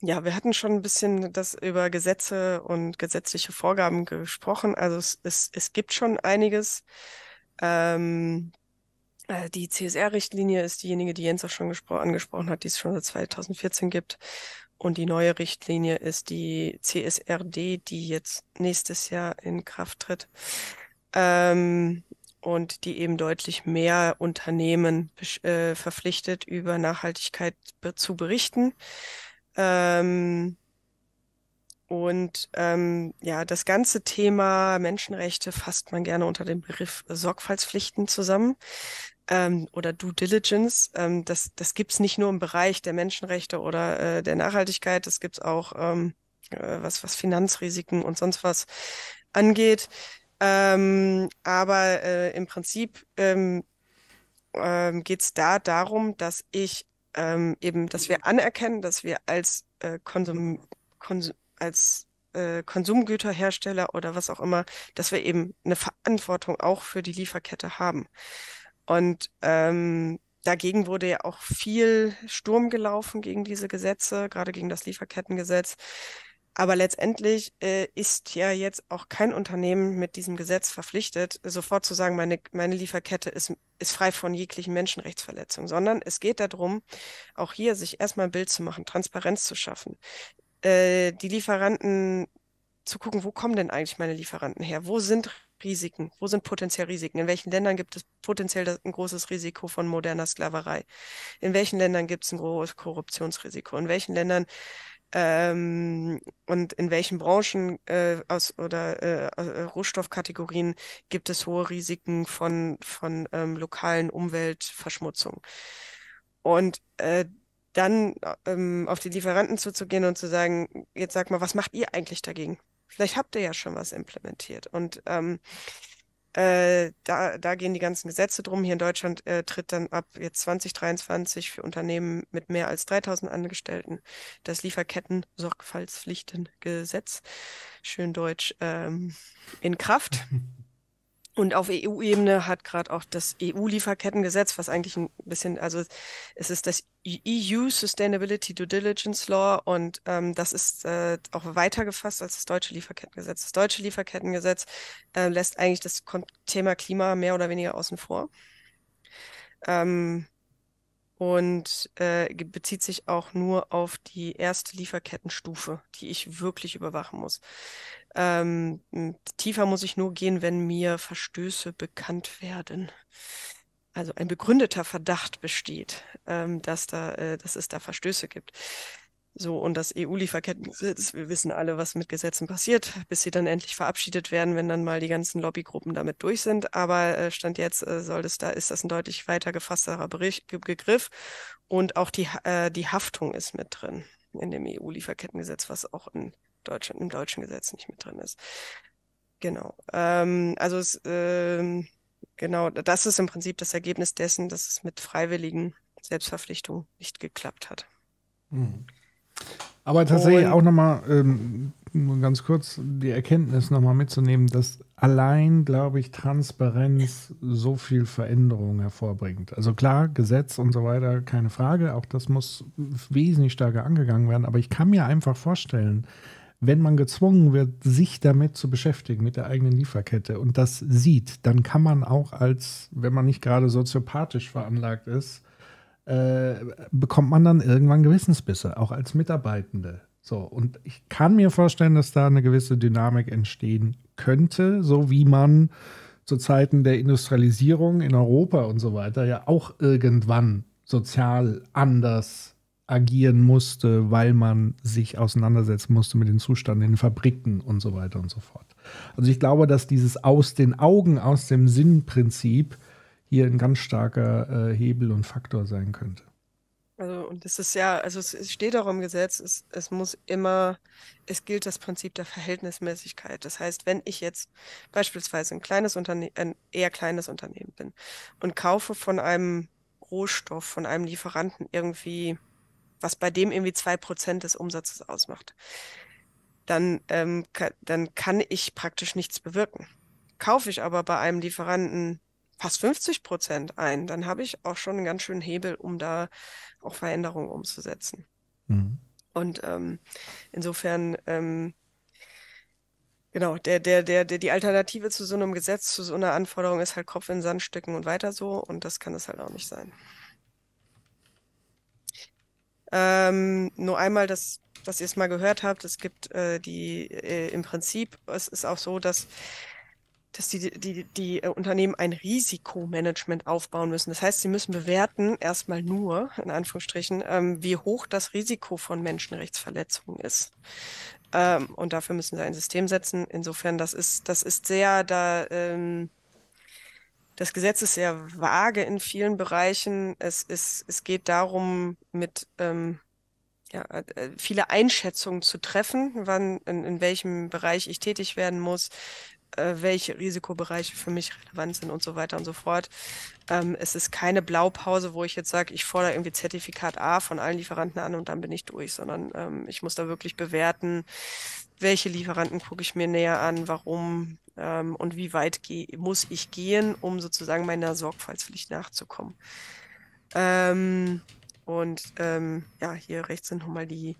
ja, wir hatten schon ein bisschen das über Gesetze und gesetzliche Vorgaben gesprochen. Also es, es, es gibt schon einiges. Ähm, äh, die CSR-Richtlinie ist diejenige, die Jens auch schon angesprochen hat, die es schon seit 2014 gibt. Und die neue Richtlinie ist die CSRD, die jetzt nächstes Jahr in Kraft tritt. Ähm, und die eben deutlich mehr Unternehmen äh, verpflichtet, über Nachhaltigkeit be zu berichten. Ähm, und ähm, ja, das ganze Thema Menschenrechte fasst man gerne unter dem Begriff Sorgfaltspflichten zusammen ähm, oder Due Diligence. Ähm, das das gibt's nicht nur im Bereich der Menschenrechte oder äh, der Nachhaltigkeit, das gibt's auch, ähm, äh, was, was Finanzrisiken und sonst was angeht. Ähm, aber äh, im Prinzip ähm, ähm, geht es da darum, dass ich ähm, eben, dass wir anerkennen, dass wir als, äh, Konsum, Konsum, als äh, Konsumgüterhersteller oder was auch immer, dass wir eben eine Verantwortung auch für die Lieferkette haben. Und ähm, dagegen wurde ja auch viel Sturm gelaufen gegen diese Gesetze, gerade gegen das Lieferkettengesetz. Aber letztendlich äh, ist ja jetzt auch kein Unternehmen mit diesem Gesetz verpflichtet, sofort zu sagen, meine, meine Lieferkette ist, ist frei von jeglichen Menschenrechtsverletzungen, sondern es geht darum, auch hier sich erstmal ein Bild zu machen, Transparenz zu schaffen. Äh, die Lieferanten zu gucken, wo kommen denn eigentlich meine Lieferanten her? Wo sind Risiken? Wo sind potenziell Risiken? In welchen Ländern gibt es potenziell ein großes Risiko von moderner Sklaverei? In welchen Ländern gibt es ein großes Korruptionsrisiko? In welchen Ländern ähm, und in welchen Branchen äh, aus, oder äh, äh, Rohstoffkategorien gibt es hohe Risiken von, von ähm, lokalen Umweltverschmutzung. Und äh, dann ähm, auf die Lieferanten zuzugehen und zu sagen, jetzt sag mal, was macht ihr eigentlich dagegen? Vielleicht habt ihr ja schon was implementiert. Und ähm, äh, da, da gehen die ganzen Gesetze drum. Hier in Deutschland äh, tritt dann ab jetzt 2023 für Unternehmen mit mehr als 3000 Angestellten das Lieferketten-Sorgfaltspflichtengesetz, schön deutsch, ähm, in Kraft. Und auf EU-Ebene hat gerade auch das EU-Lieferkettengesetz, was eigentlich ein bisschen, also es ist das EU Sustainability Due Diligence Law und ähm, das ist äh, auch weiter gefasst als das deutsche Lieferkettengesetz. Das deutsche Lieferkettengesetz äh, lässt eigentlich das Thema Klima mehr oder weniger außen vor. Ähm, und äh, bezieht sich auch nur auf die erste Lieferkettenstufe, die ich wirklich überwachen muss. Ähm, tiefer muss ich nur gehen, wenn mir Verstöße bekannt werden. Also ein begründeter Verdacht besteht, ähm, dass, da, äh, dass es da Verstöße gibt. So, und das EU-Lieferkettengesetz, wir wissen alle, was mit Gesetzen passiert, bis sie dann endlich verabschiedet werden, wenn dann mal die ganzen Lobbygruppen damit durch sind. Aber äh, Stand jetzt äh, soll das da, ist das ein deutlich weiter gefassterer Bericht, Begriff. Und auch die, äh, die Haftung ist mit drin in dem EU-Lieferkettengesetz, was auch ein Deutschland, im deutschen Gesetz nicht mit drin ist. Genau. Ähm, also es, ähm, genau, das ist im Prinzip das Ergebnis dessen, dass es mit freiwilligen Selbstverpflichtungen nicht geklappt hat. Mhm. Aber tatsächlich Und, auch nochmal ähm, nur ganz kurz die Erkenntnis nochmal mitzunehmen, dass allein, glaube ich, Transparenz so viel Veränderung hervorbringt. Also klar, Gesetz und so weiter, keine Frage, auch das muss wesentlich stärker angegangen werden, aber ich kann mir einfach vorstellen, wenn man gezwungen wird, sich damit zu beschäftigen, mit der eigenen Lieferkette und das sieht, dann kann man auch als, wenn man nicht gerade soziopathisch veranlagt ist, äh, bekommt man dann irgendwann Gewissensbisse, auch als Mitarbeitende. So, und ich kann mir vorstellen, dass da eine gewisse Dynamik entstehen könnte, so wie man zu Zeiten der Industrialisierung in Europa und so weiter ja auch irgendwann sozial anders agieren musste, weil man sich auseinandersetzen musste mit den Zuständen in den Fabriken und so weiter und so fort. Also ich glaube, dass dieses aus den Augen, aus dem Sinnprinzip hier ein ganz starker äh, Hebel und Faktor sein könnte. Also, und es ist ja, also es steht auch im Gesetz, es, es muss immer, es gilt das Prinzip der Verhältnismäßigkeit. Das heißt, wenn ich jetzt beispielsweise ein kleines Unternehmen, ein eher kleines Unternehmen bin und kaufe von einem Rohstoff, von einem Lieferanten irgendwie was bei dem irgendwie zwei Prozent des Umsatzes ausmacht, dann, ähm, ka dann kann ich praktisch nichts bewirken. Kaufe ich aber bei einem Lieferanten fast 50 Prozent ein, dann habe ich auch schon einen ganz schönen Hebel, um da auch Veränderungen umzusetzen. Mhm. Und ähm, insofern, ähm, genau, der, der, der, der, die Alternative zu so einem Gesetz, zu so einer Anforderung ist halt Kopf in Sand stecken und weiter so. Und das kann es halt auch nicht sein. Ähm, nur einmal, dass, dass ihr es mal gehört habt, es gibt äh, die äh, im Prinzip, es ist auch so, dass dass die, die, die äh, Unternehmen ein Risikomanagement aufbauen müssen. Das heißt, sie müssen bewerten, erstmal nur, in Anführungsstrichen, ähm, wie hoch das Risiko von Menschenrechtsverletzungen ist. Ähm, und dafür müssen sie ein System setzen. Insofern, das ist, das ist sehr da. Ähm, das Gesetz ist sehr vage in vielen Bereichen. Es, ist, es geht darum, mit ähm, ja, äh, viele Einschätzungen zu treffen, wann, in, in welchem Bereich ich tätig werden muss, äh, welche Risikobereiche für mich relevant sind und so weiter und so fort. Ähm, es ist keine Blaupause, wo ich jetzt sage, ich fordere irgendwie Zertifikat A von allen Lieferanten an und dann bin ich durch, sondern ähm, ich muss da wirklich bewerten, welche Lieferanten gucke ich mir näher an, warum, ähm, und wie weit muss ich gehen, um sozusagen meiner Sorgfaltspflicht nachzukommen. Ähm, und ähm, ja, hier rechts sind nochmal die,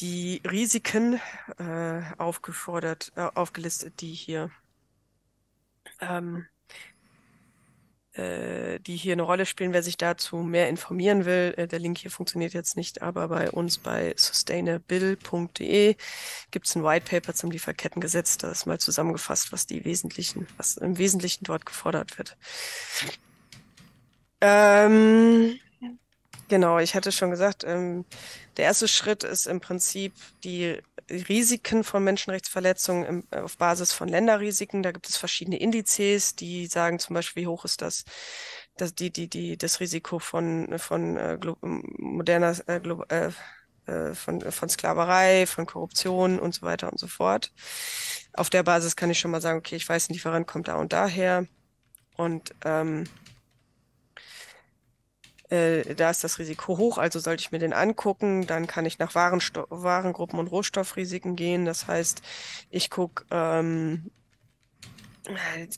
die Risiken äh, aufgefordert, äh, aufgelistet, die hier ähm, äh, die hier eine Rolle spielen. Wer sich dazu mehr informieren will, äh, der Link hier funktioniert jetzt nicht, aber bei uns bei sustainable.de gibt es ein White Paper zum Lieferkettengesetz. Da ist mal zusammengefasst, was die Wesentlichen, was im Wesentlichen dort gefordert wird. Ähm, genau, ich hatte schon gesagt, ähm, der erste Schritt ist im Prinzip die Risiken von Menschenrechtsverletzungen im, äh, auf Basis von Länderrisiken. Da gibt es verschiedene Indizes, die sagen zum Beispiel, wie hoch ist das, das, die, die, die, das Risiko von, von äh, moderner äh, äh, äh, von, von Sklaverei, von Korruption und so weiter und so fort. Auf der Basis kann ich schon mal sagen, okay, ich weiß, ein Lieferant kommt da und daher. Und ähm, äh, da ist das Risiko hoch, also sollte ich mir den angucken. Dann kann ich nach Warensto Warengruppen und Rohstoffrisiken gehen. Das heißt, ich gucke, ähm,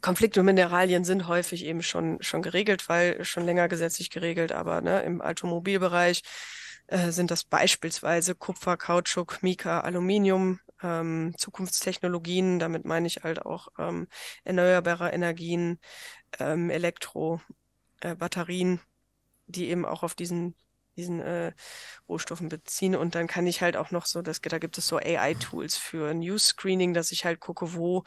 Konflikte und Mineralien sind häufig eben schon, schon geregelt, weil schon länger gesetzlich geregelt, aber ne, im Automobilbereich äh, sind das beispielsweise Kupfer, Kautschuk, Mika, Aluminium, ähm, Zukunftstechnologien, damit meine ich halt auch ähm, erneuerbare Energien, ähm, Elektro, äh, Batterien die eben auch auf diesen diesen äh, Rohstoffen beziehen. Und dann kann ich halt auch noch so, das, da gibt es so AI-Tools für News Screening, dass ich halt gucke, wo,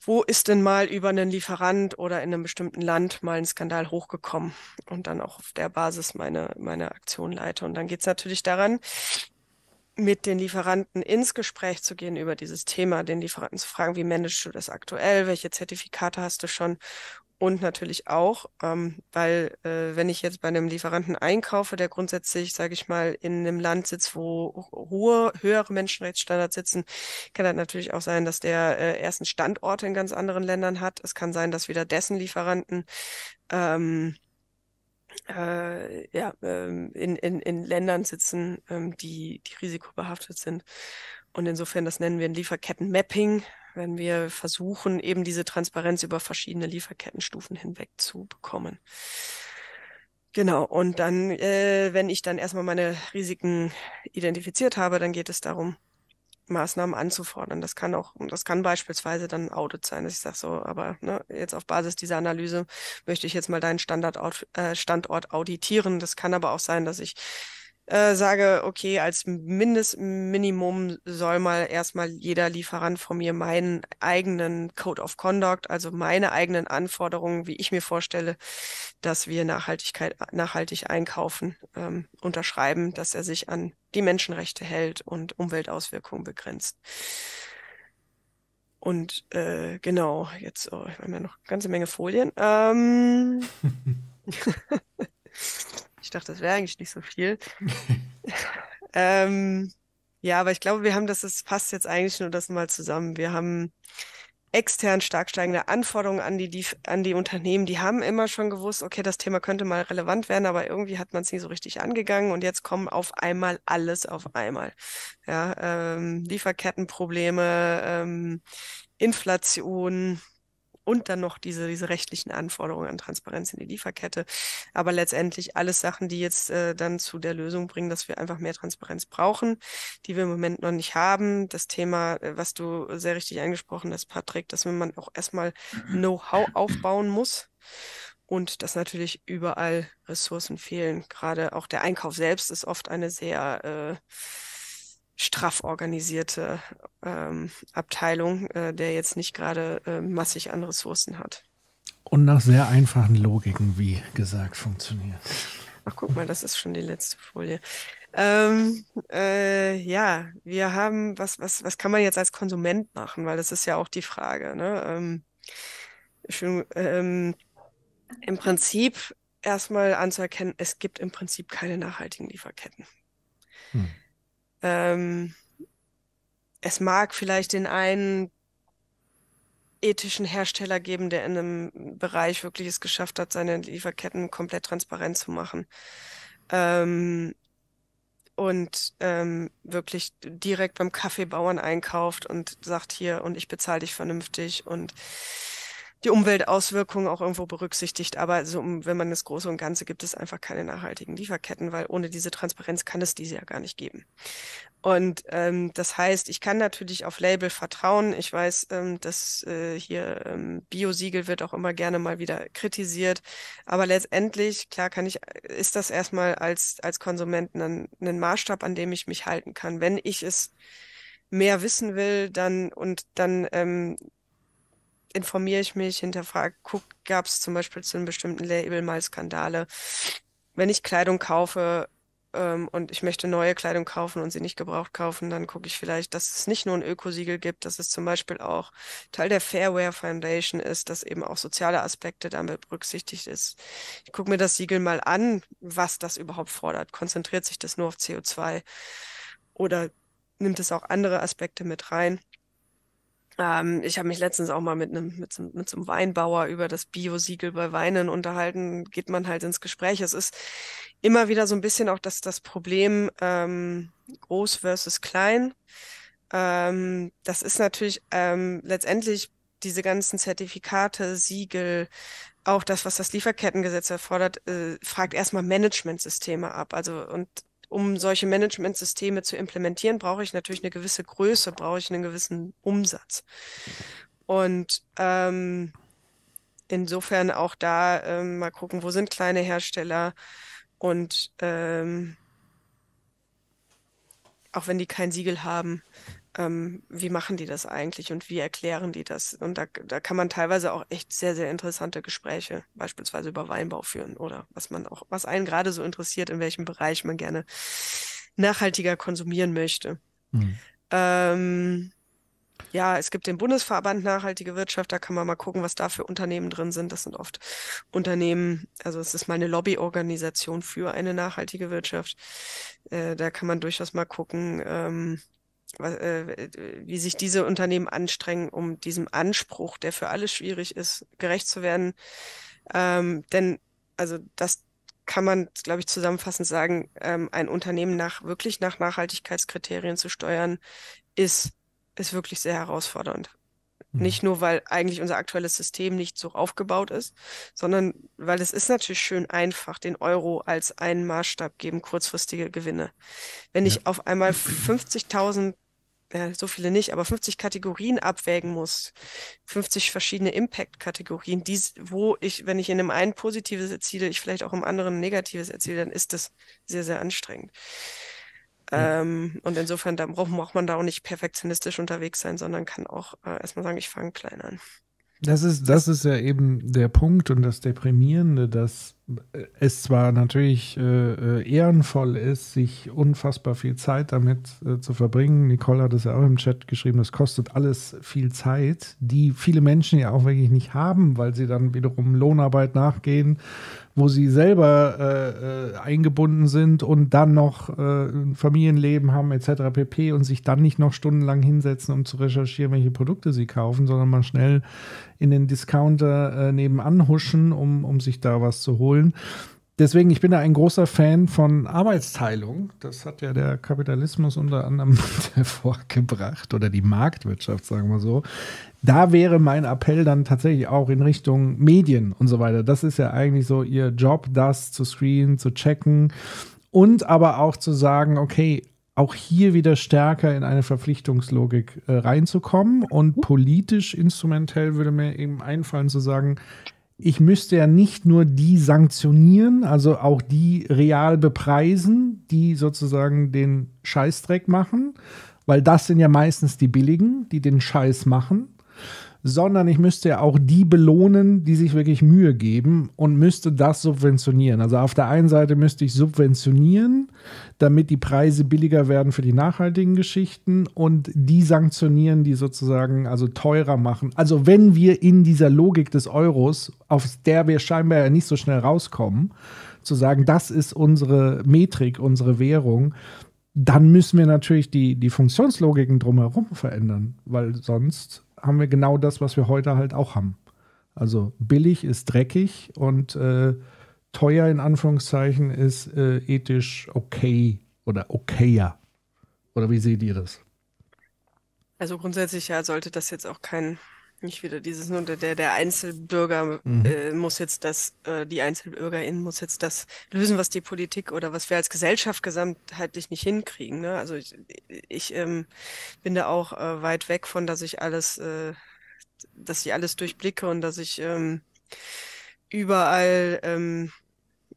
wo ist denn mal über einen Lieferant oder in einem bestimmten Land mal ein Skandal hochgekommen und dann auch auf der Basis meine, meine Aktion leite. Und dann geht's natürlich daran, mit den Lieferanten ins Gespräch zu gehen über dieses Thema, den Lieferanten zu fragen, wie managst du das aktuell, welche Zertifikate hast du schon und natürlich auch, ähm, weil äh, wenn ich jetzt bei einem Lieferanten einkaufe, der grundsätzlich, sage ich mal, in einem Land sitzt, wo hohe, höhere Menschenrechtsstandards sitzen, kann das natürlich auch sein, dass der äh, ersten Standorte in ganz anderen Ländern hat. Es kann sein, dass wieder dessen Lieferanten ähm, äh, ja, ähm, in, in, in Ländern sitzen, ähm, die, die risikobehaftet sind. Und insofern, das nennen wir ein Lieferketten-Mapping wenn wir versuchen, eben diese Transparenz über verschiedene Lieferkettenstufen hinweg zu bekommen. Genau, und dann, äh, wenn ich dann erstmal meine Risiken identifiziert habe, dann geht es darum, Maßnahmen anzufordern. Das kann auch, das kann beispielsweise dann ein Audit sein, dass ich sage so, aber ne, jetzt auf Basis dieser Analyse möchte ich jetzt mal deinen Standort, äh, Standort auditieren. Das kann aber auch sein, dass ich äh, sage, okay, als Mindestminimum soll mal erstmal jeder Lieferant von mir meinen eigenen Code of Conduct, also meine eigenen Anforderungen, wie ich mir vorstelle, dass wir Nachhaltigkeit, nachhaltig einkaufen, ähm, unterschreiben, dass er sich an die Menschenrechte hält und Umweltauswirkungen begrenzt. Und äh, genau, jetzt, oh, ich haben ja noch eine ganze Menge Folien. Ähm, Ich dachte, das wäre eigentlich nicht so viel. ähm, ja, aber ich glaube, wir haben das, das passt jetzt eigentlich nur das mal zusammen. Wir haben extern stark steigende Anforderungen an die, die, an die Unternehmen. Die haben immer schon gewusst, okay, das Thema könnte mal relevant werden, aber irgendwie hat man es nie so richtig angegangen und jetzt kommen auf einmal alles auf einmal. Ja, ähm, Lieferkettenprobleme, ähm, Inflation, und dann noch diese, diese rechtlichen Anforderungen an Transparenz in die Lieferkette. Aber letztendlich alles Sachen, die jetzt äh, dann zu der Lösung bringen, dass wir einfach mehr Transparenz brauchen, die wir im Moment noch nicht haben. Das Thema, äh, was du sehr richtig angesprochen hast, Patrick, dass man auch erstmal mhm. Know-how aufbauen muss und dass natürlich überall Ressourcen fehlen. Gerade auch der Einkauf selbst ist oft eine sehr äh, straff organisierte ähm, Abteilung, äh, der jetzt nicht gerade äh, massig an Ressourcen hat. Und nach sehr einfachen Logiken, wie gesagt, funktioniert. Ach, guck mal, das ist schon die letzte Folie. Ähm, äh, ja, wir haben, was, was, was kann man jetzt als Konsument machen? Weil das ist ja auch die Frage. Ne? Ähm, schön, ähm, Im Prinzip erstmal anzuerkennen, es gibt im Prinzip keine nachhaltigen Lieferketten. Hm. Ähm, es mag vielleicht den einen ethischen Hersteller geben, der in einem Bereich wirklich es geschafft hat, seine Lieferketten komplett transparent zu machen. Ähm, und ähm, wirklich direkt beim Kaffeebauern einkauft und sagt hier und ich bezahle dich vernünftig und die Umweltauswirkungen auch irgendwo berücksichtigt. Aber also, wenn man das Große und Ganze gibt es einfach keine nachhaltigen Lieferketten, weil ohne diese Transparenz kann es diese ja gar nicht geben. Und ähm, das heißt, ich kann natürlich auf Label vertrauen. Ich weiß, ähm, dass äh, hier ähm, Biosiegel wird auch immer gerne mal wieder kritisiert. Aber letztendlich, klar, kann ich, äh, ist das erstmal als, als Konsumenten ein, ein Maßstab, an dem ich mich halten kann. Wenn ich es mehr wissen will, dann und dann ähm, informiere ich mich, hinterfrage, guck, gab es zum Beispiel zu einem bestimmten Label mal Skandale. Wenn ich Kleidung kaufe ähm, und ich möchte neue Kleidung kaufen und sie nicht gebraucht kaufen, dann gucke ich vielleicht, dass es nicht nur ein Ökosiegel gibt, dass es zum Beispiel auch Teil der Fairwear Foundation ist, dass eben auch soziale Aspekte damit berücksichtigt ist. Ich gucke mir das Siegel mal an, was das überhaupt fordert. Konzentriert sich das nur auf CO2 oder nimmt es auch andere Aspekte mit rein? Ähm, ich habe mich letztens auch mal mit einem mit, mit so einem Weinbauer über das Bio-Siegel bei Weinen unterhalten. Geht man halt ins Gespräch. Es ist immer wieder so ein bisschen auch das, das Problem ähm, groß versus klein. Ähm, das ist natürlich ähm, letztendlich diese ganzen Zertifikate, Siegel, auch das, was das Lieferkettengesetz erfordert, äh, fragt erstmal Managementsysteme ab. Also und um solche Managementsysteme zu implementieren, brauche ich natürlich eine gewisse Größe, brauche ich einen gewissen Umsatz. Und ähm, insofern auch da ähm, mal gucken, wo sind kleine Hersteller und ähm, auch wenn die kein Siegel haben, ähm, wie machen die das eigentlich und wie erklären die das? Und da, da kann man teilweise auch echt sehr, sehr interessante Gespräche, beispielsweise über Weinbau führen oder was man auch, was einen gerade so interessiert, in welchem Bereich man gerne nachhaltiger konsumieren möchte. Mhm. Ähm, ja, es gibt den Bundesverband Nachhaltige Wirtschaft, da kann man mal gucken, was da für Unternehmen drin sind. Das sind oft Unternehmen, also es ist mal eine Lobbyorganisation für eine nachhaltige Wirtschaft. Äh, da kann man durchaus mal gucken, ähm, äh, wie sich diese Unternehmen anstrengen, um diesem Anspruch, der für alle schwierig ist, gerecht zu werden. Ähm, denn also das kann man, glaube ich, zusammenfassend sagen, ähm, ein Unternehmen nach wirklich nach Nachhaltigkeitskriterien zu steuern, ist, ist wirklich sehr herausfordernd. Hm. Nicht nur, weil eigentlich unser aktuelles System nicht so aufgebaut ist, sondern weil es ist natürlich schön einfach, den Euro als einen Maßstab geben, kurzfristige Gewinne. Wenn ja. ich auf einmal 50.000 ja, äh, so viele nicht, aber 50 Kategorien abwägen muss, 50 verschiedene Impact-Kategorien, wo ich, wenn ich in dem einen Positives erziele, ich vielleicht auch im anderen Negatives erziele, dann ist das sehr, sehr anstrengend. Mhm. Ähm, und insofern, da braucht, braucht, man da auch nicht perfektionistisch unterwegs sein, sondern kann auch äh, erstmal sagen, ich fange klein an. Das ist, das ist ja eben der Punkt und das Deprimierende, dass es zwar natürlich äh, äh, ehrenvoll ist, sich unfassbar viel Zeit damit äh, zu verbringen. Nicole hat es ja auch im Chat geschrieben, das kostet alles viel Zeit, die viele Menschen ja auch wirklich nicht haben, weil sie dann wiederum Lohnarbeit nachgehen, wo sie selber äh, äh eingebunden sind und dann noch äh, ein Familienleben haben etc. pp. und sich dann nicht noch stundenlang hinsetzen, um zu recherchieren, welche Produkte sie kaufen, sondern mal schnell in den Discounter nebenan huschen, um, um sich da was zu holen holen. Deswegen, ich bin da ein großer Fan von Arbeitsteilung. Das hat ja der Kapitalismus unter anderem hervorgebracht oder die Marktwirtschaft, sagen wir so. Da wäre mein Appell dann tatsächlich auch in Richtung Medien und so weiter. Das ist ja eigentlich so ihr Job, das zu screenen, zu checken und aber auch zu sagen, okay, auch hier wieder stärker in eine Verpflichtungslogik äh, reinzukommen und mhm. politisch instrumentell würde mir eben einfallen zu sagen, ich müsste ja nicht nur die sanktionieren, also auch die real bepreisen, die sozusagen den Scheißdreck machen, weil das sind ja meistens die Billigen, die den Scheiß machen, sondern ich müsste ja auch die belohnen, die sich wirklich Mühe geben und müsste das subventionieren. Also auf der einen Seite müsste ich subventionieren, damit die Preise billiger werden für die nachhaltigen Geschichten und die sanktionieren, die sozusagen also teurer machen. Also wenn wir in dieser Logik des Euros, auf der wir scheinbar ja nicht so schnell rauskommen, zu sagen, das ist unsere Metrik, unsere Währung, dann müssen wir natürlich die, die Funktionslogiken drumherum verändern, weil sonst haben wir genau das, was wir heute halt auch haben. Also billig ist dreckig und äh, teuer in Anführungszeichen ist äh, ethisch okay oder okayer. Oder wie seht ihr das? Also grundsätzlich ja, sollte das jetzt auch kein nicht wieder dieses nur der, der Einzelbürger mhm. äh, muss jetzt das, äh, die Einzelbürgerin muss jetzt das lösen, was die Politik oder was wir als Gesellschaft gesamtheitlich nicht hinkriegen. Ne? Also ich, ich ähm, bin da auch äh, weit weg von, dass ich alles, äh, dass ich alles durchblicke und dass ich ähm, überall ähm,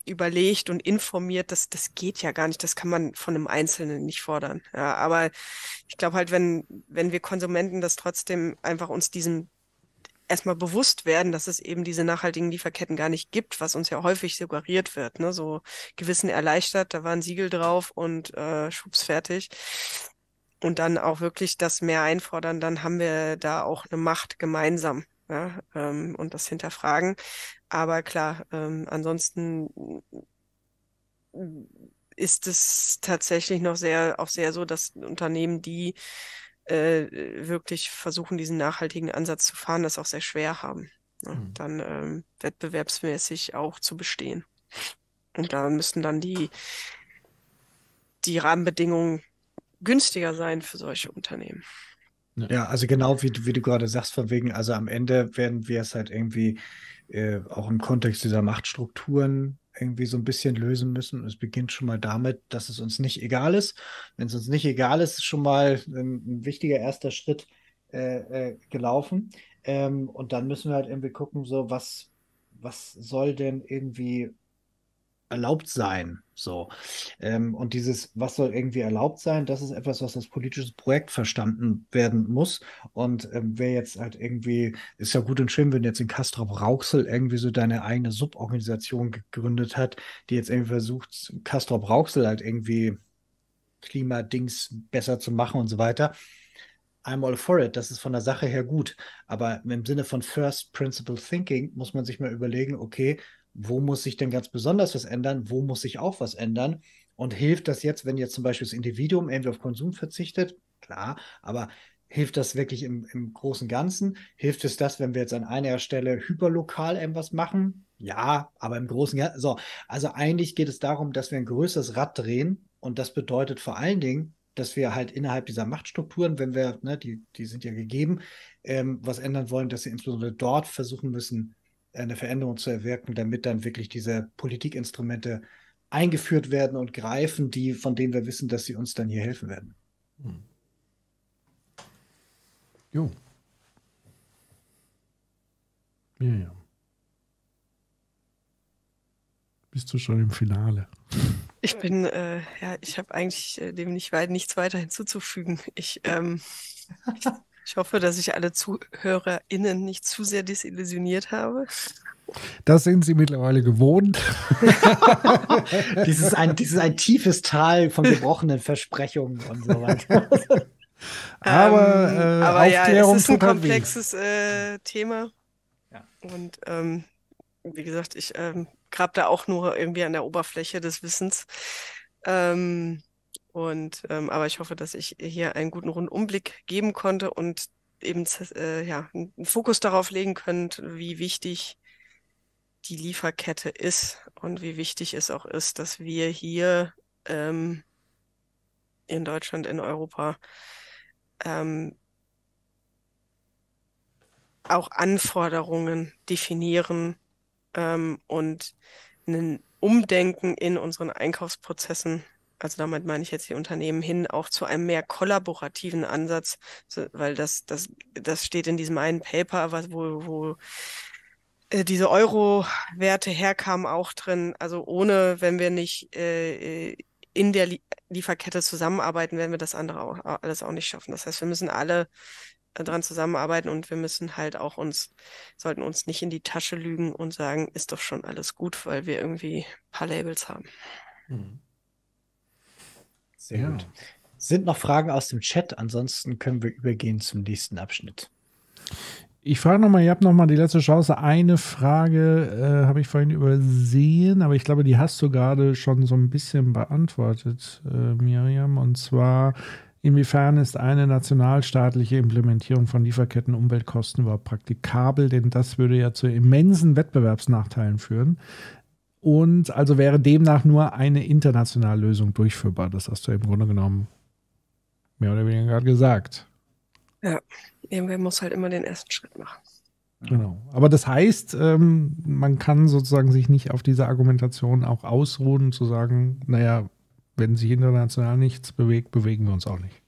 überlegt und informiert, das, das geht ja gar nicht, das kann man von einem Einzelnen nicht fordern. Ja, aber ich glaube halt, wenn, wenn wir Konsumenten das trotzdem einfach uns diesem erstmal bewusst werden, dass es eben diese nachhaltigen Lieferketten gar nicht gibt, was uns ja häufig suggeriert wird. Ne? So Gewissen erleichtert, da war ein Siegel drauf und äh, schubs fertig. Und dann auch wirklich das mehr einfordern, dann haben wir da auch eine Macht gemeinsam. Ja, ähm, und das hinterfragen. Aber klar, ähm, ansonsten ist es tatsächlich noch sehr, auch sehr so, dass Unternehmen, die äh, äh, wirklich versuchen, diesen nachhaltigen Ansatz zu fahren, das auch sehr schwer haben, ne? mhm. dann ähm, wettbewerbsmäßig auch zu bestehen. Und da müssten dann die, die Rahmenbedingungen günstiger sein für solche Unternehmen. Ja, also genau wie, wie du gerade sagst, von wegen, also am Ende werden wir es halt irgendwie äh, auch im Kontext dieser Machtstrukturen irgendwie so ein bisschen lösen müssen. Und es beginnt schon mal damit, dass es uns nicht egal ist. Wenn es uns nicht egal ist, ist schon mal ein, ein wichtiger erster Schritt äh, äh, gelaufen. Ähm, und dann müssen wir halt irgendwie gucken, so was, was soll denn irgendwie erlaubt sein. So. Ähm, und dieses, was soll irgendwie erlaubt sein, das ist etwas, was als politisches Projekt verstanden werden muss. Und ähm, wer jetzt halt irgendwie, ist ja gut und schön, wenn jetzt in Castrop Rauxel irgendwie so deine eigene Suborganisation gegründet hat, die jetzt irgendwie versucht, Castrop Rauxel halt irgendwie Klimadings besser zu machen und so weiter. I'm all for it, das ist von der Sache her gut. Aber im Sinne von First Principle Thinking muss man sich mal überlegen, okay, wo muss sich denn ganz besonders was ändern, wo muss sich auch was ändern und hilft das jetzt, wenn jetzt zum Beispiel das Individuum irgendwie auf Konsum verzichtet, klar, aber hilft das wirklich im, im großen Ganzen? Hilft es das, wenn wir jetzt an einer Stelle hyperlokal irgendwas machen? Ja, aber im großen Ganzen, so, also eigentlich geht es darum, dass wir ein größeres Rad drehen und das bedeutet vor allen Dingen, dass wir halt innerhalb dieser Machtstrukturen, wenn wir, ne, die, die sind ja gegeben, ähm, was ändern wollen, dass wir insbesondere dort versuchen müssen, eine Veränderung zu erwirken, damit dann wirklich diese Politikinstrumente eingeführt werden und greifen, die, von denen wir wissen, dass sie uns dann hier helfen werden. Hm. Jo. Ja, ja. Bist du schon im Finale? Ich bin, äh, ja, ich habe eigentlich äh, dem nicht weit nichts weiter hinzuzufügen. Ich, ähm, Ich hoffe, dass ich alle ZuhörerInnen nicht zu sehr desillusioniert habe. Das sind sie mittlerweile gewohnt. dieses, ein, dieses ein tiefes Tal von gebrochenen Versprechungen und so weiter. aber ähm, äh, aber Aufklärung ja, es ist ein komplexes äh, Thema. Ja. Und ähm, wie gesagt, ich ähm, grab da auch nur irgendwie an der Oberfläche des Wissens. Ähm, und ähm, aber ich hoffe, dass ich hier einen guten Rundumblick geben konnte und eben äh, ja, einen Fokus darauf legen könnt, wie wichtig die Lieferkette ist und wie wichtig es auch ist, dass wir hier ähm, in Deutschland, in Europa ähm, auch Anforderungen definieren ähm, und ein Umdenken in unseren Einkaufsprozessen also damit meine ich jetzt die Unternehmen hin, auch zu einem mehr kollaborativen Ansatz, weil das, das, das steht in diesem einen Paper, wo, wo äh, diese Euro-Werte herkamen auch drin. Also ohne, wenn wir nicht äh, in der Lieferkette zusammenarbeiten, werden wir das andere auch, alles auch nicht schaffen. Das heißt, wir müssen alle daran zusammenarbeiten und wir müssen halt auch uns, sollten uns nicht in die Tasche lügen und sagen, ist doch schon alles gut, weil wir irgendwie ein paar Labels haben. Mhm. Sehr ja. gut. Sind noch Fragen aus dem Chat? Ansonsten können wir übergehen zum nächsten Abschnitt. Ich frage nochmal, ihr habt nochmal die letzte Chance. Eine Frage äh, habe ich vorhin übersehen, aber ich glaube, die hast du gerade schon so ein bisschen beantwortet, äh, Miriam. Und zwar, inwiefern ist eine nationalstaatliche Implementierung von Lieferketten Umweltkosten überhaupt praktikabel? Denn das würde ja zu immensen Wettbewerbsnachteilen führen. Und also wäre demnach nur eine internationale Lösung durchführbar. Das hast du im Grunde genommen mehr oder weniger gerade gesagt. Ja, irgendwer muss halt immer den ersten Schritt machen. Genau. Aber das heißt, ähm, man kann sozusagen sich nicht auf diese Argumentation auch ausruhen, zu sagen, naja, wenn sich international nichts bewegt, bewegen wir uns auch nicht.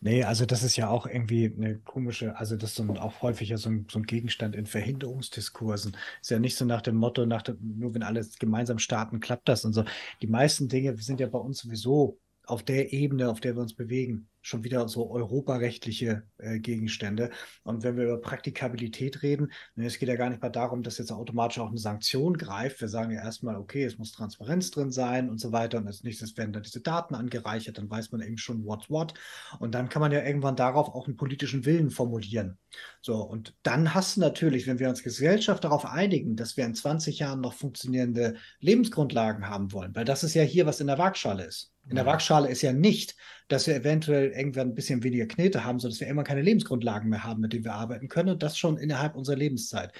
Nee, also das ist ja auch irgendwie eine komische, also das ist so ein, auch häufig ja so ein, so ein, Gegenstand in Verhinderungsdiskursen. Ist ja nicht so nach dem Motto, nach dem, nur wenn alle gemeinsam starten, klappt das und so. Die meisten Dinge sind ja bei uns sowieso auf der Ebene, auf der wir uns bewegen schon wieder so europarechtliche äh, Gegenstände. Und wenn wir über Praktikabilität reden, ne, es geht ja gar nicht mal darum, dass jetzt automatisch auch eine Sanktion greift. Wir sagen ja erstmal, okay, es muss Transparenz drin sein und so weiter. Und als nächstes werden dann diese Daten angereichert, dann weiß man eben schon, what's what. Und dann kann man ja irgendwann darauf auch einen politischen Willen formulieren. So, und dann hast du natürlich, wenn wir uns Gesellschaft darauf einigen, dass wir in 20 Jahren noch funktionierende Lebensgrundlagen haben wollen, weil das ist ja hier, was in der Waagschale ist. In der mhm. Waagschale ist ja nicht, dass wir eventuell irgendwann ein bisschen weniger Knete haben, sodass wir immer keine Lebensgrundlagen mehr haben, mit denen wir arbeiten können und das schon innerhalb unserer Lebenszeit.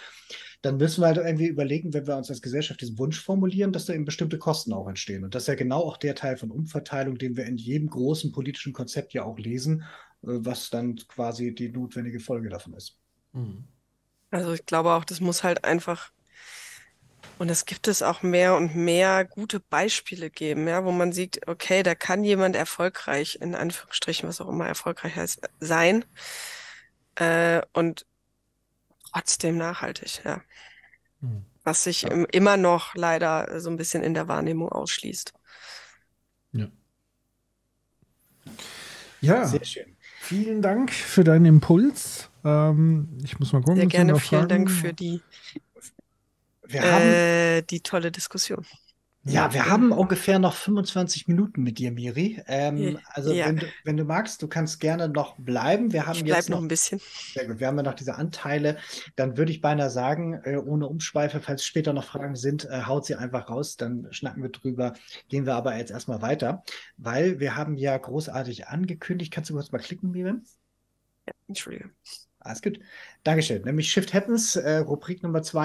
Dann müssen wir halt irgendwie überlegen, wenn wir uns als Gesellschaft diesen Wunsch formulieren, dass da eben bestimmte Kosten auch entstehen. Und das ist ja genau auch der Teil von Umverteilung, den wir in jedem großen politischen Konzept ja auch lesen, äh, was dann quasi die notwendige Folge davon ist. Mhm. Also ich glaube auch, das muss halt einfach und es gibt es auch mehr und mehr gute Beispiele geben, ja, wo man sieht, okay, da kann jemand erfolgreich, in Anführungsstrichen, was auch immer erfolgreich heißt, sein äh, und trotzdem nachhaltig, ja. Hm. Was sich ja. immer noch leider so ein bisschen in der Wahrnehmung ausschließt. Ja. Ja. Sehr schön. Vielen Dank für deinen Impuls. Ähm, ich muss mal gucken. Sehr gerne. Vielen Dank für die äh, die tolle Diskussion. Ja, wir haben ungefähr noch 25 Minuten mit dir, Miri. Ähm, also ja. wenn, du, wenn, du, magst, du kannst gerne noch bleiben. Wir haben ich bleib jetzt noch, noch ein bisschen. Sehr gut. Wir haben ja noch diese Anteile. Dann würde ich beinahe sagen, äh, ohne Umschweife, falls später noch Fragen sind, äh, haut sie einfach raus, dann schnacken wir drüber. Gehen wir aber jetzt erstmal weiter, weil wir haben ja großartig angekündigt. Kannst du kurz mal klicken, Miri? Ja, Entschuldigung. Alles gut. Dankeschön. Nämlich Shift Happens, äh, Rubrik Nummer zwei.